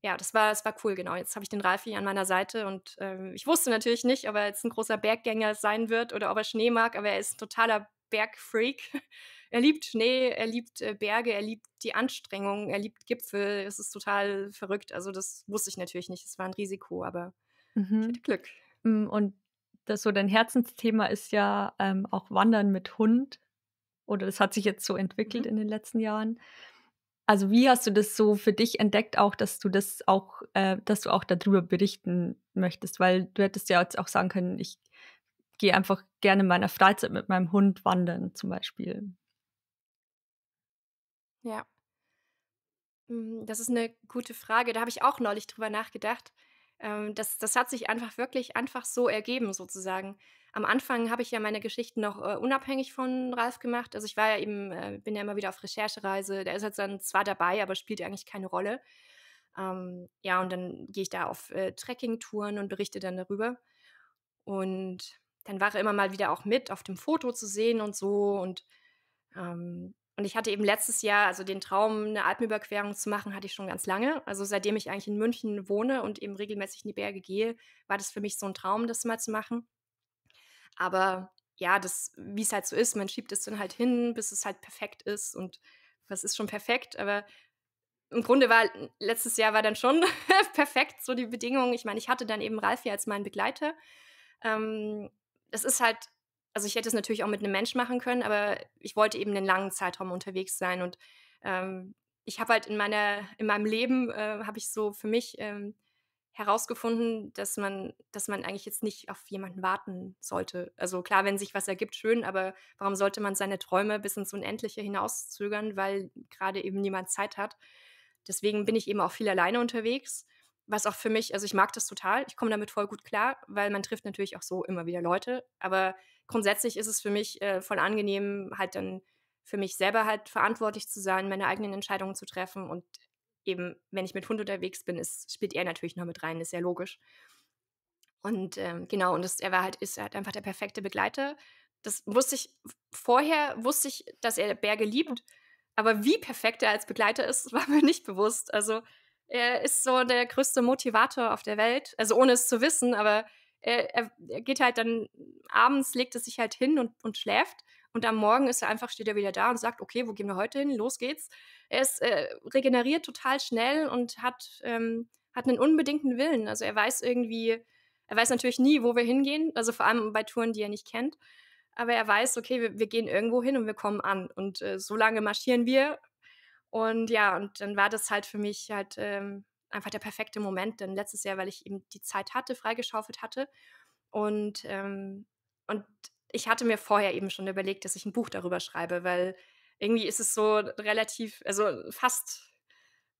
Speaker 1: ja, das war, das war cool, genau. Jetzt habe ich den Ralfi an meiner Seite und ähm, ich wusste natürlich nicht, ob er jetzt ein großer Berggänger sein wird oder ob er Schnee mag, aber er ist ein totaler Bergfreak. Er liebt Schnee, er liebt äh, Berge, er liebt die Anstrengung, er liebt Gipfel. Es ist total verrückt. Also das wusste ich natürlich nicht. Es war ein Risiko, aber
Speaker 2: mhm. ich hatte Glück. Mm, und das so dein Herzensthema ist ja ähm, auch Wandern mit Hund. Oder das hat sich jetzt so entwickelt mhm. in den letzten Jahren also wie hast du das so für dich entdeckt, auch dass du das auch, äh, dass du auch darüber berichten möchtest? Weil du hättest ja jetzt auch sagen können, ich gehe einfach gerne in meiner Freizeit mit meinem Hund wandern zum Beispiel.
Speaker 1: Ja. Mhm, das ist eine gute Frage. Da habe ich auch neulich drüber nachgedacht. Ähm, das, das hat sich einfach wirklich einfach so ergeben, sozusagen am Anfang habe ich ja meine Geschichten noch äh, unabhängig von Ralf gemacht. Also ich war ja eben, äh, bin ja immer wieder auf Recherchereise. Der ist jetzt halt dann zwar dabei, aber spielt eigentlich keine Rolle. Ähm, ja, und dann gehe ich da auf äh, Trekking-Touren und berichte dann darüber. Und dann war er immer mal wieder auch mit auf dem Foto zu sehen und so. Und, ähm, und ich hatte eben letztes Jahr, also den Traum, eine Alpenüberquerung zu machen, hatte ich schon ganz lange. Also seitdem ich eigentlich in München wohne und eben regelmäßig in die Berge gehe, war das für mich so ein Traum, das mal zu machen. Aber ja, das, wie es halt so ist, man schiebt es dann halt hin, bis es halt perfekt ist und was ist schon perfekt, aber im Grunde war hm, letztes Jahr war dann schon perfekt so die Bedingungen. Ich meine, ich hatte dann eben Ralf hier als meinen Begleiter. Ähm, das ist halt, also ich hätte es natürlich auch mit einem Mensch machen können, aber ich wollte eben einen langen Zeitraum unterwegs sein und ähm, ich habe halt in meiner, in meinem Leben äh, habe ich so für mich ähm, herausgefunden, dass man, dass man eigentlich jetzt nicht auf jemanden warten sollte. Also klar, wenn sich was ergibt, schön, aber warum sollte man seine Träume bis ins Unendliche hinauszögern, weil gerade eben niemand Zeit hat. Deswegen bin ich eben auch viel alleine unterwegs, was auch für mich, also ich mag das total, ich komme damit voll gut klar, weil man trifft natürlich auch so immer wieder Leute, aber grundsätzlich ist es für mich äh, voll angenehm, halt dann für mich selber halt verantwortlich zu sein, meine eigenen Entscheidungen zu treffen und eben, wenn ich mit Hund unterwegs bin, ist, spielt er natürlich noch mit rein, ist ja logisch. Und ähm, genau, und das, er war halt, ist halt einfach der perfekte Begleiter. Das wusste ich, vorher wusste ich, dass er Berge liebt, aber wie perfekt er als Begleiter ist, war mir nicht bewusst. Also er ist so der größte Motivator auf der Welt, also ohne es zu wissen, aber er, er, geht halt dann abends, legt es sich halt hin und, und schläft und am Morgen ist er einfach, steht er wieder da und sagt, okay, wo gehen wir heute hin? Los geht's. Er ist, äh, regeneriert total schnell und hat, ähm, hat einen unbedingten Willen. Also er weiß irgendwie, er weiß natürlich nie, wo wir hingehen. Also vor allem bei Touren, die er nicht kennt. Aber er weiß, okay, wir, wir gehen irgendwo hin und wir kommen an. Und äh, so lange marschieren wir. Und ja, und dann war das halt für mich halt ähm, einfach der perfekte Moment. Denn letztes Jahr, weil ich eben die Zeit hatte, freigeschaufelt hatte. Und, ähm, und ich hatte mir vorher eben schon überlegt, dass ich ein Buch darüber schreibe, weil irgendwie ist es so relativ, also fast,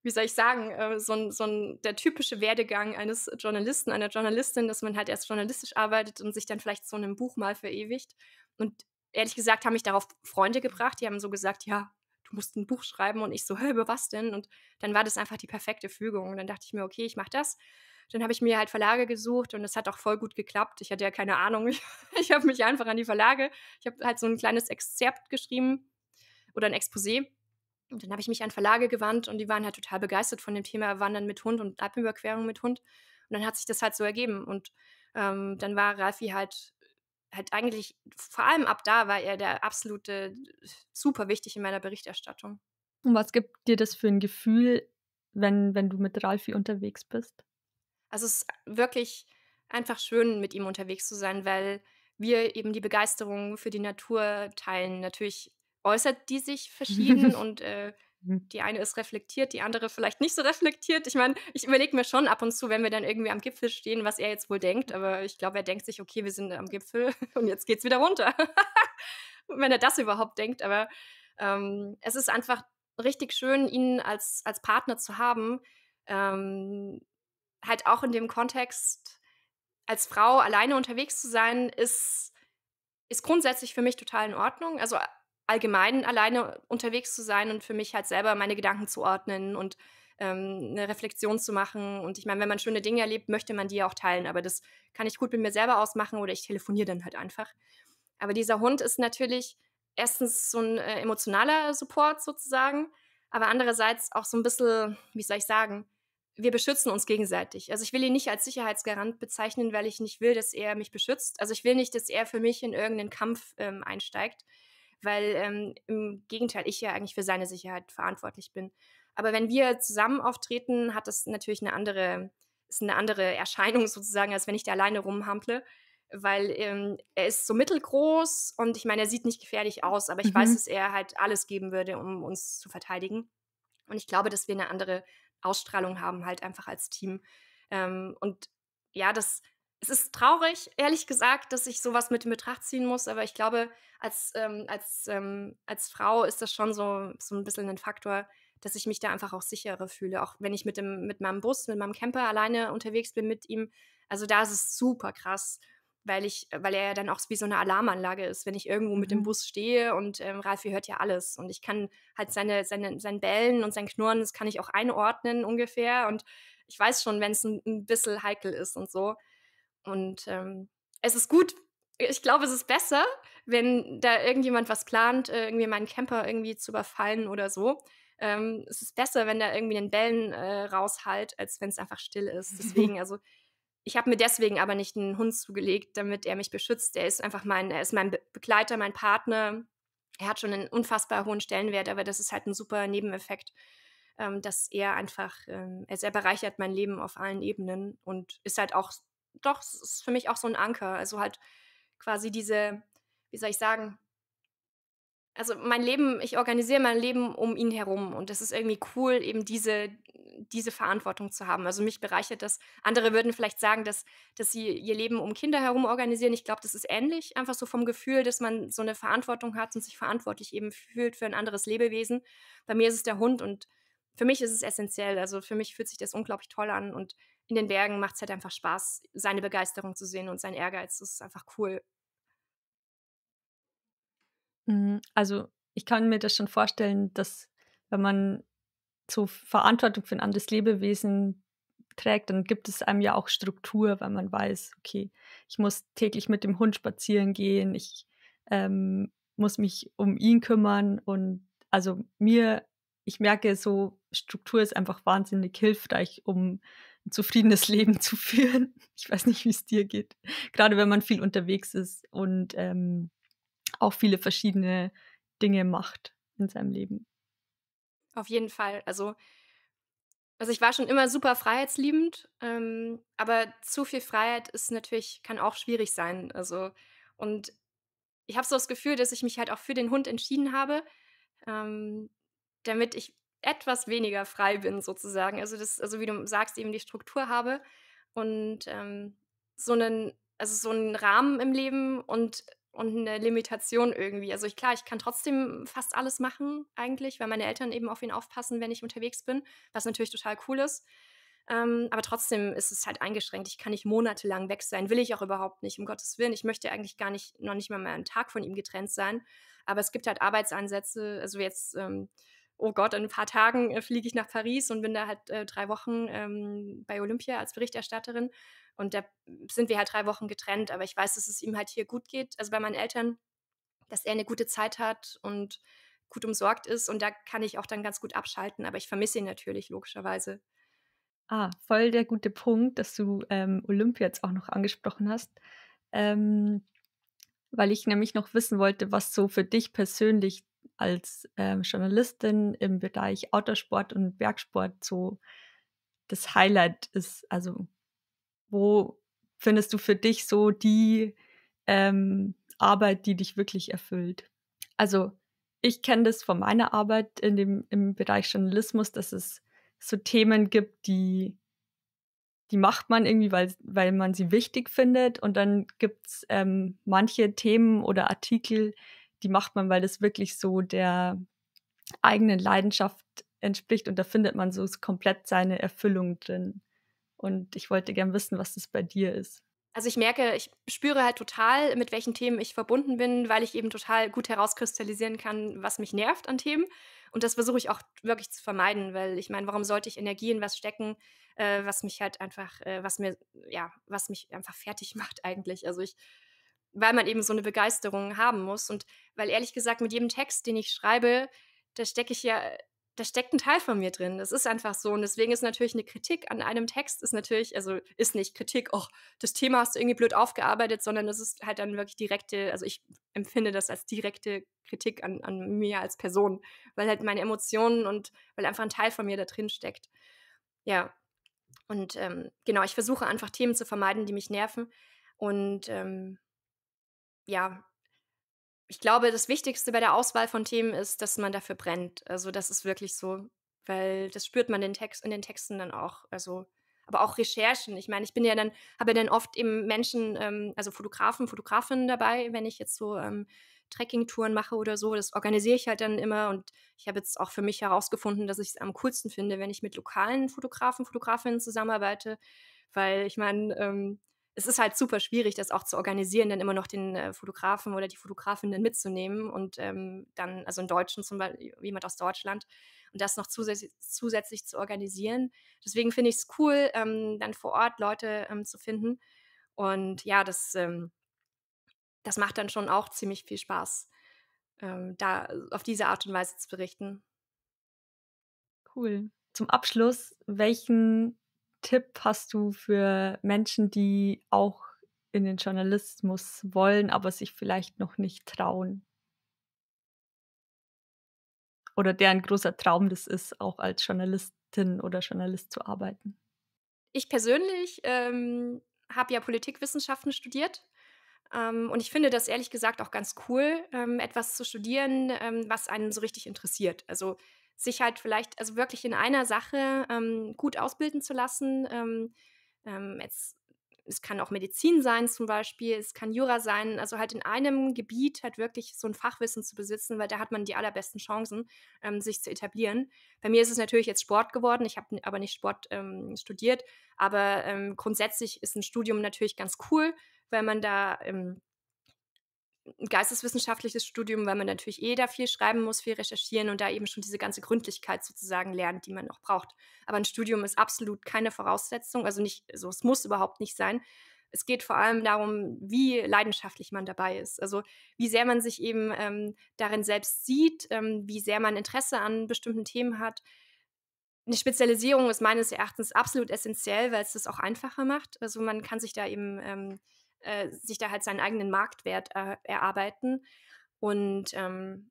Speaker 1: wie soll ich sagen, äh, so, ein, so ein, der typische Werdegang eines Journalisten, einer Journalistin, dass man halt erst journalistisch arbeitet und sich dann vielleicht so einem Buch mal verewigt. Und ehrlich gesagt haben mich darauf Freunde gebracht, die haben so gesagt, ja, du musst ein Buch schreiben und ich so, hä, über was denn? Und dann war das einfach die perfekte Fügung. Und dann dachte ich mir, okay, ich mache das dann habe ich mir halt Verlage gesucht und es hat auch voll gut geklappt. Ich hatte ja keine Ahnung. Ich, ich habe mich einfach an die Verlage, ich habe halt so ein kleines Exzerpt geschrieben oder ein Exposé. Und dann habe ich mich an Verlage gewandt und die waren halt total begeistert von dem Thema Wandern mit Hund und Alpenüberquerung mit Hund. Und dann hat sich das halt so ergeben. Und ähm, dann war Ralfi halt halt eigentlich, vor allem ab da war er der absolute, super wichtig in meiner Berichterstattung.
Speaker 2: Und was gibt dir das für ein Gefühl, wenn, wenn du mit Ralfi unterwegs bist?
Speaker 1: Also es ist wirklich einfach schön, mit ihm unterwegs zu sein, weil wir eben die Begeisterung für die Natur teilen. Natürlich äußert die sich verschieden und äh, mhm. die eine ist reflektiert, die andere vielleicht nicht so reflektiert. Ich meine, ich überlege mir schon ab und zu, wenn wir dann irgendwie am Gipfel stehen, was er jetzt wohl denkt. Aber ich glaube, er denkt sich, okay, wir sind am Gipfel und jetzt geht es wieder runter. wenn er das überhaupt denkt. Aber ähm, es ist einfach richtig schön, ihn als, als Partner zu haben. Ähm, halt auch in dem Kontext als Frau alleine unterwegs zu sein, ist, ist grundsätzlich für mich total in Ordnung. Also allgemein alleine unterwegs zu sein und für mich halt selber meine Gedanken zu ordnen und ähm, eine Reflexion zu machen. Und ich meine, wenn man schöne Dinge erlebt, möchte man die ja auch teilen. Aber das kann ich gut mit mir selber ausmachen oder ich telefoniere dann halt einfach. Aber dieser Hund ist natürlich erstens so ein äh, emotionaler Support sozusagen, aber andererseits auch so ein bisschen, wie soll ich sagen, wir beschützen uns gegenseitig. Also ich will ihn nicht als Sicherheitsgarant bezeichnen, weil ich nicht will, dass er mich beschützt. Also ich will nicht, dass er für mich in irgendeinen Kampf ähm, einsteigt, weil ähm, im Gegenteil ich ja eigentlich für seine Sicherheit verantwortlich bin. Aber wenn wir zusammen auftreten, hat das natürlich eine andere, ist eine andere Erscheinung sozusagen, als wenn ich da alleine rumhample. Weil ähm, er ist so mittelgroß und ich meine, er sieht nicht gefährlich aus, aber ich mhm. weiß, dass er halt alles geben würde, um uns zu verteidigen. Und ich glaube, dass wir eine andere Ausstrahlung haben, halt einfach als Team. Ähm, und ja, das, es ist traurig, ehrlich gesagt, dass ich sowas mit in Betracht ziehen muss, aber ich glaube, als, ähm, als, ähm, als Frau ist das schon so, so ein bisschen ein Faktor, dass ich mich da einfach auch sicherer fühle. Auch wenn ich mit, dem, mit meinem Bus, mit meinem Camper alleine unterwegs bin mit ihm. Also da ist es super krass weil ich, äh, weil er ja dann auch wie so eine Alarmanlage ist, wenn ich irgendwo mit dem mhm. Bus stehe und ähm, Ralfi hört ja alles und ich kann halt seine, seine, sein Bellen und sein Knurren, das kann ich auch einordnen ungefähr und ich weiß schon, wenn es ein, ein bisschen heikel ist und so. Und ähm, es ist gut, ich glaube, es ist besser, wenn da irgendjemand was plant, äh, irgendwie meinen Camper irgendwie zu überfallen oder so. Ähm, es ist besser, wenn da irgendwie ein Bellen äh, raushalt, als wenn es einfach still ist. Deswegen, also ich habe mir deswegen aber nicht einen Hund zugelegt, damit er mich beschützt. Er ist einfach mein, er ist mein Begleiter, mein Partner. Er hat schon einen unfassbar hohen Stellenwert, aber das ist halt ein super Nebeneffekt, ähm, dass er einfach, ähm, also er bereichert mein Leben auf allen Ebenen und ist halt auch, doch, ist für mich auch so ein Anker. Also halt quasi diese, wie soll ich sagen, also mein Leben, ich organisiere mein Leben um ihn herum und das ist irgendwie cool, eben diese, diese Verantwortung zu haben. Also mich bereichert das. Andere würden vielleicht sagen, dass, dass sie ihr Leben um Kinder herum organisieren. Ich glaube, das ist ähnlich, einfach so vom Gefühl, dass man so eine Verantwortung hat und sich verantwortlich eben fühlt für ein anderes Lebewesen. Bei mir ist es der Hund und für mich ist es essentiell. Also für mich fühlt sich das unglaublich toll an und in den Bergen macht es halt einfach Spaß, seine Begeisterung zu sehen und sein Ehrgeiz. Das ist einfach cool.
Speaker 2: Mhm, also ich kann mir das schon vorstellen, dass wenn man so Verantwortung für ein anderes Lebewesen trägt, dann gibt es einem ja auch Struktur, weil man weiß, okay, ich muss täglich mit dem Hund spazieren gehen, ich ähm, muss mich um ihn kümmern und also mir, ich merke so, Struktur ist einfach wahnsinnig hilfreich, um ein zufriedenes Leben zu führen. Ich weiß nicht, wie es dir geht, gerade wenn man viel unterwegs ist und ähm, auch viele verschiedene Dinge macht in seinem Leben.
Speaker 1: Auf jeden Fall. Also, also ich war schon immer super freiheitsliebend, ähm, aber zu viel Freiheit ist natürlich, kann auch schwierig sein. Also, und ich habe so das Gefühl, dass ich mich halt auch für den Hund entschieden habe, ähm, damit ich etwas weniger frei bin, sozusagen. Also, das, also wie du sagst, eben die Struktur habe und ähm, so einen also so einen Rahmen im Leben und, und eine Limitation irgendwie. Also ich, klar, ich kann trotzdem fast alles machen eigentlich, weil meine Eltern eben auf ihn aufpassen, wenn ich unterwegs bin, was natürlich total cool ist. Ähm, aber trotzdem ist es halt eingeschränkt. Ich kann nicht monatelang weg sein, will ich auch überhaupt nicht, um Gottes Willen. Ich möchte eigentlich gar nicht, noch nicht mal einen Tag von ihm getrennt sein. Aber es gibt halt Arbeitsansätze, also jetzt ähm, oh Gott, in ein paar Tagen äh, fliege ich nach Paris und bin da halt äh, drei Wochen ähm, bei Olympia als Berichterstatterin. Und da sind wir halt drei Wochen getrennt. Aber ich weiß, dass es ihm halt hier gut geht, also bei meinen Eltern, dass er eine gute Zeit hat und gut umsorgt ist. Und da kann ich auch dann ganz gut abschalten. Aber ich vermisse ihn natürlich, logischerweise.
Speaker 2: Ah, voll der gute Punkt, dass du ähm, Olympia jetzt auch noch angesprochen hast. Ähm, weil ich nämlich noch wissen wollte, was so für dich persönlich als ähm, Journalistin im Bereich Outdoorsport und Bergsport so das Highlight ist? Also wo findest du für dich so die ähm, Arbeit, die dich wirklich erfüllt? Also ich kenne das von meiner Arbeit in dem, im Bereich Journalismus, dass es so Themen gibt, die, die macht man irgendwie, weil, weil man sie wichtig findet. Und dann gibt es ähm, manche Themen oder Artikel, die macht man, weil das wirklich so der eigenen Leidenschaft entspricht und da findet man so komplett seine Erfüllung drin. Und ich wollte gern wissen, was das bei dir ist.
Speaker 1: Also ich merke, ich spüre halt total, mit welchen Themen ich verbunden bin, weil ich eben total gut herauskristallisieren kann, was mich nervt an Themen. Und das versuche ich auch wirklich zu vermeiden, weil ich meine, warum sollte ich Energie in was stecken, äh, was mich halt einfach, äh, was mir, ja, was mich einfach fertig macht eigentlich. Also ich weil man eben so eine Begeisterung haben muss und weil ehrlich gesagt mit jedem Text, den ich schreibe, da stecke ich ja, da steckt ein Teil von mir drin. Das ist einfach so und deswegen ist natürlich eine Kritik an einem Text ist natürlich, also ist nicht Kritik, oh, das Thema hast du irgendwie blöd aufgearbeitet, sondern das ist halt dann wirklich direkte, also ich empfinde das als direkte Kritik an, an mir als Person, weil halt meine Emotionen und weil einfach ein Teil von mir da drin steckt. Ja. Und ähm, genau, ich versuche einfach Themen zu vermeiden, die mich nerven. Und ähm, ja, ich glaube, das Wichtigste bei der Auswahl von Themen ist, dass man dafür brennt. Also das ist wirklich so, weil das spürt man den Text, in den Texten dann auch. Also aber auch Recherchen. Ich meine, ich bin ja dann, habe ja dann oft eben Menschen, ähm, also Fotografen, Fotografinnen dabei, wenn ich jetzt so ähm, Trekkingtouren mache oder so. Das organisiere ich halt dann immer und ich habe jetzt auch für mich herausgefunden, dass ich es am coolsten finde, wenn ich mit lokalen Fotografen, Fotografinnen zusammenarbeite, weil ich meine, ähm, es ist halt super schwierig, das auch zu organisieren, dann immer noch den äh, Fotografen oder die Fotografin mitzunehmen und ähm, dann, also einen Deutschen zum Beispiel, jemand aus Deutschland und das noch zusätzlich, zusätzlich zu organisieren. Deswegen finde ich es cool, ähm, dann vor Ort Leute ähm, zu finden. Und ja, das, ähm, das macht dann schon auch ziemlich viel Spaß, ähm, da auf diese Art und Weise zu berichten.
Speaker 2: Cool. Zum Abschluss, welchen Tipp hast du für Menschen, die auch in den Journalismus wollen, aber sich vielleicht noch nicht trauen? Oder deren großer Traum das ist, auch als Journalistin oder Journalist zu arbeiten?
Speaker 1: Ich persönlich ähm, habe ja Politikwissenschaften studiert ähm, und ich finde das ehrlich gesagt auch ganz cool, ähm, etwas zu studieren, ähm, was einen so richtig interessiert. Also sich halt vielleicht, also wirklich in einer Sache ähm, gut ausbilden zu lassen. Ähm, ähm, jetzt, es kann auch Medizin sein zum Beispiel, es kann Jura sein, also halt in einem Gebiet halt wirklich so ein Fachwissen zu besitzen, weil da hat man die allerbesten Chancen, ähm, sich zu etablieren. Bei mir ist es natürlich jetzt Sport geworden, ich habe aber nicht Sport ähm, studiert, aber ähm, grundsätzlich ist ein Studium natürlich ganz cool, weil man da ein geisteswissenschaftliches Studium, weil man natürlich eh da viel schreiben muss, viel recherchieren und da eben schon diese ganze Gründlichkeit sozusagen lernt, die man noch braucht. Aber ein Studium ist absolut keine Voraussetzung, also nicht, so also es muss überhaupt nicht sein. Es geht vor allem darum, wie leidenschaftlich man dabei ist. Also wie sehr man sich eben ähm, darin selbst sieht, ähm, wie sehr man Interesse an bestimmten Themen hat. Eine Spezialisierung ist meines Erachtens absolut essentiell, weil es das auch einfacher macht. Also man kann sich da eben ähm, äh, sich da halt seinen eigenen Marktwert äh, erarbeiten. Und ähm,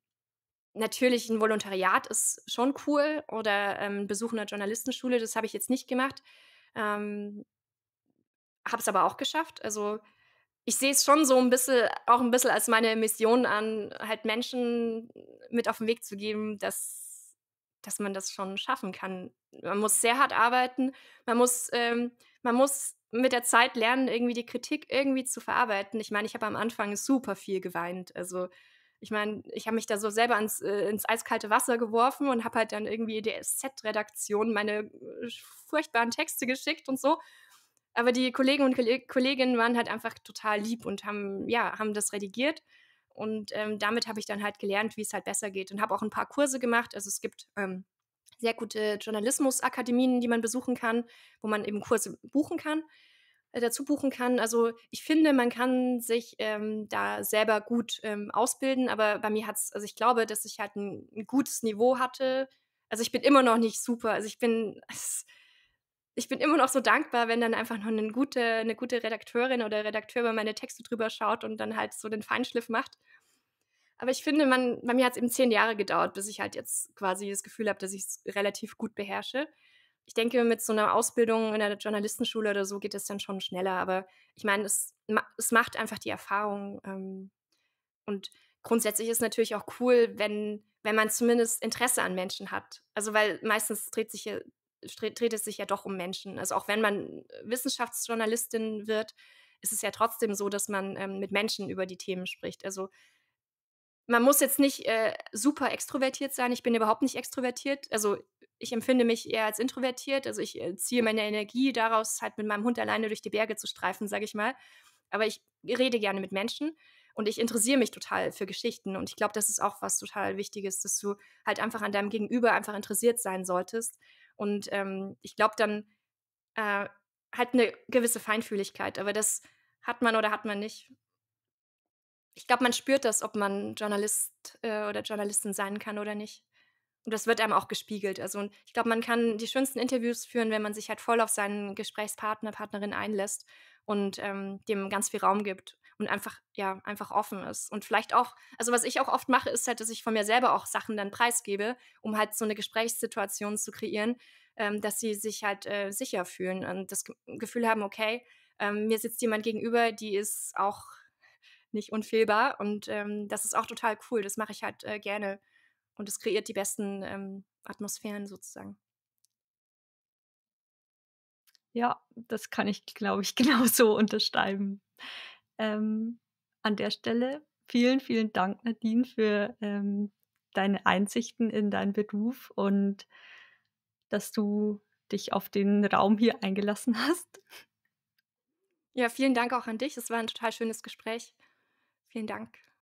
Speaker 1: natürlich ein Volontariat ist schon cool oder ähm, Besuch einer Journalistenschule, das habe ich jetzt nicht gemacht. Ähm, habe es aber auch geschafft. Also ich sehe es schon so ein bisschen, auch ein bisschen als meine Mission an, halt Menschen mit auf den Weg zu geben, dass, dass man das schon schaffen kann. Man muss sehr hart arbeiten, man muss, ähm, man muss mit der Zeit lernen, irgendwie die Kritik irgendwie zu verarbeiten. Ich meine, ich habe am Anfang super viel geweint. Also ich meine, ich habe mich da so selber ans, äh, ins eiskalte Wasser geworfen und habe halt dann irgendwie der SZ-Redaktion meine äh, furchtbaren Texte geschickt und so. Aber die Kollegen und Kolleg Kolleginnen waren halt einfach total lieb und haben, ja, haben das redigiert. Und ähm, damit habe ich dann halt gelernt, wie es halt besser geht und habe auch ein paar Kurse gemacht. Also es gibt ähm, sehr gute Journalismusakademien, die man besuchen kann, wo man eben Kurse buchen kann, äh, dazu buchen kann. Also ich finde, man kann sich ähm, da selber gut ähm, ausbilden, aber bei mir hat es, also ich glaube, dass ich halt ein, ein, gutes Niveau hatte. Also ich bin immer noch nicht super. Also ich bin, ich bin immer noch so dankbar, wenn dann einfach noch eine gute, eine gute Redakteurin oder Redakteur über meine Texte drüber schaut und dann halt so den Feinschliff macht. Aber ich finde, man, bei mir hat es eben zehn Jahre gedauert, bis ich halt jetzt quasi das Gefühl habe, dass ich es relativ gut beherrsche. Ich denke, mit so einer Ausbildung in einer Journalistenschule oder so geht es dann schon schneller. Aber ich meine, es, es macht einfach die Erfahrung. Ähm, und grundsätzlich ist es natürlich auch cool, wenn, wenn man zumindest Interesse an Menschen hat. Also, weil meistens dreht sich dreht es sich ja doch um Menschen. Also auch wenn man Wissenschaftsjournalistin wird, ist es ja trotzdem so, dass man ähm, mit Menschen über die Themen spricht. Also man muss jetzt nicht äh, super extrovertiert sein. Ich bin überhaupt nicht extrovertiert. Also ich empfinde mich eher als introvertiert. Also ich äh, ziehe meine Energie daraus, halt mit meinem Hund alleine durch die Berge zu streifen, sage ich mal. Aber ich rede gerne mit Menschen und ich interessiere mich total für Geschichten. Und ich glaube, das ist auch was total Wichtiges, dass du halt einfach an deinem Gegenüber einfach interessiert sein solltest. Und ähm, ich glaube dann äh, halt eine gewisse Feinfühligkeit. Aber das hat man oder hat man nicht ich glaube, man spürt das, ob man Journalist äh, oder Journalistin sein kann oder nicht. Und das wird einem auch gespiegelt. Also ich glaube, man kann die schönsten Interviews führen, wenn man sich halt voll auf seinen Gesprächspartner, Partnerin einlässt und ähm, dem ganz viel Raum gibt und einfach, ja, einfach offen ist. Und vielleicht auch, also was ich auch oft mache, ist halt, dass ich von mir selber auch Sachen dann preisgebe, um halt so eine Gesprächssituation zu kreieren, ähm, dass sie sich halt äh, sicher fühlen und das Gefühl haben, okay, ähm, mir sitzt jemand gegenüber, die ist auch nicht unfehlbar. Und ähm, das ist auch total cool. Das mache ich halt äh, gerne. Und es kreiert die besten ähm, Atmosphären sozusagen.
Speaker 2: Ja, das kann ich, glaube ich, genauso unterschreiben. Ähm, an der Stelle vielen, vielen Dank, Nadine, für ähm, deine Einsichten in deinen Beruf und dass du dich auf den Raum hier eingelassen hast.
Speaker 1: Ja, vielen Dank auch an dich. Es war ein total schönes Gespräch. Vielen Dank.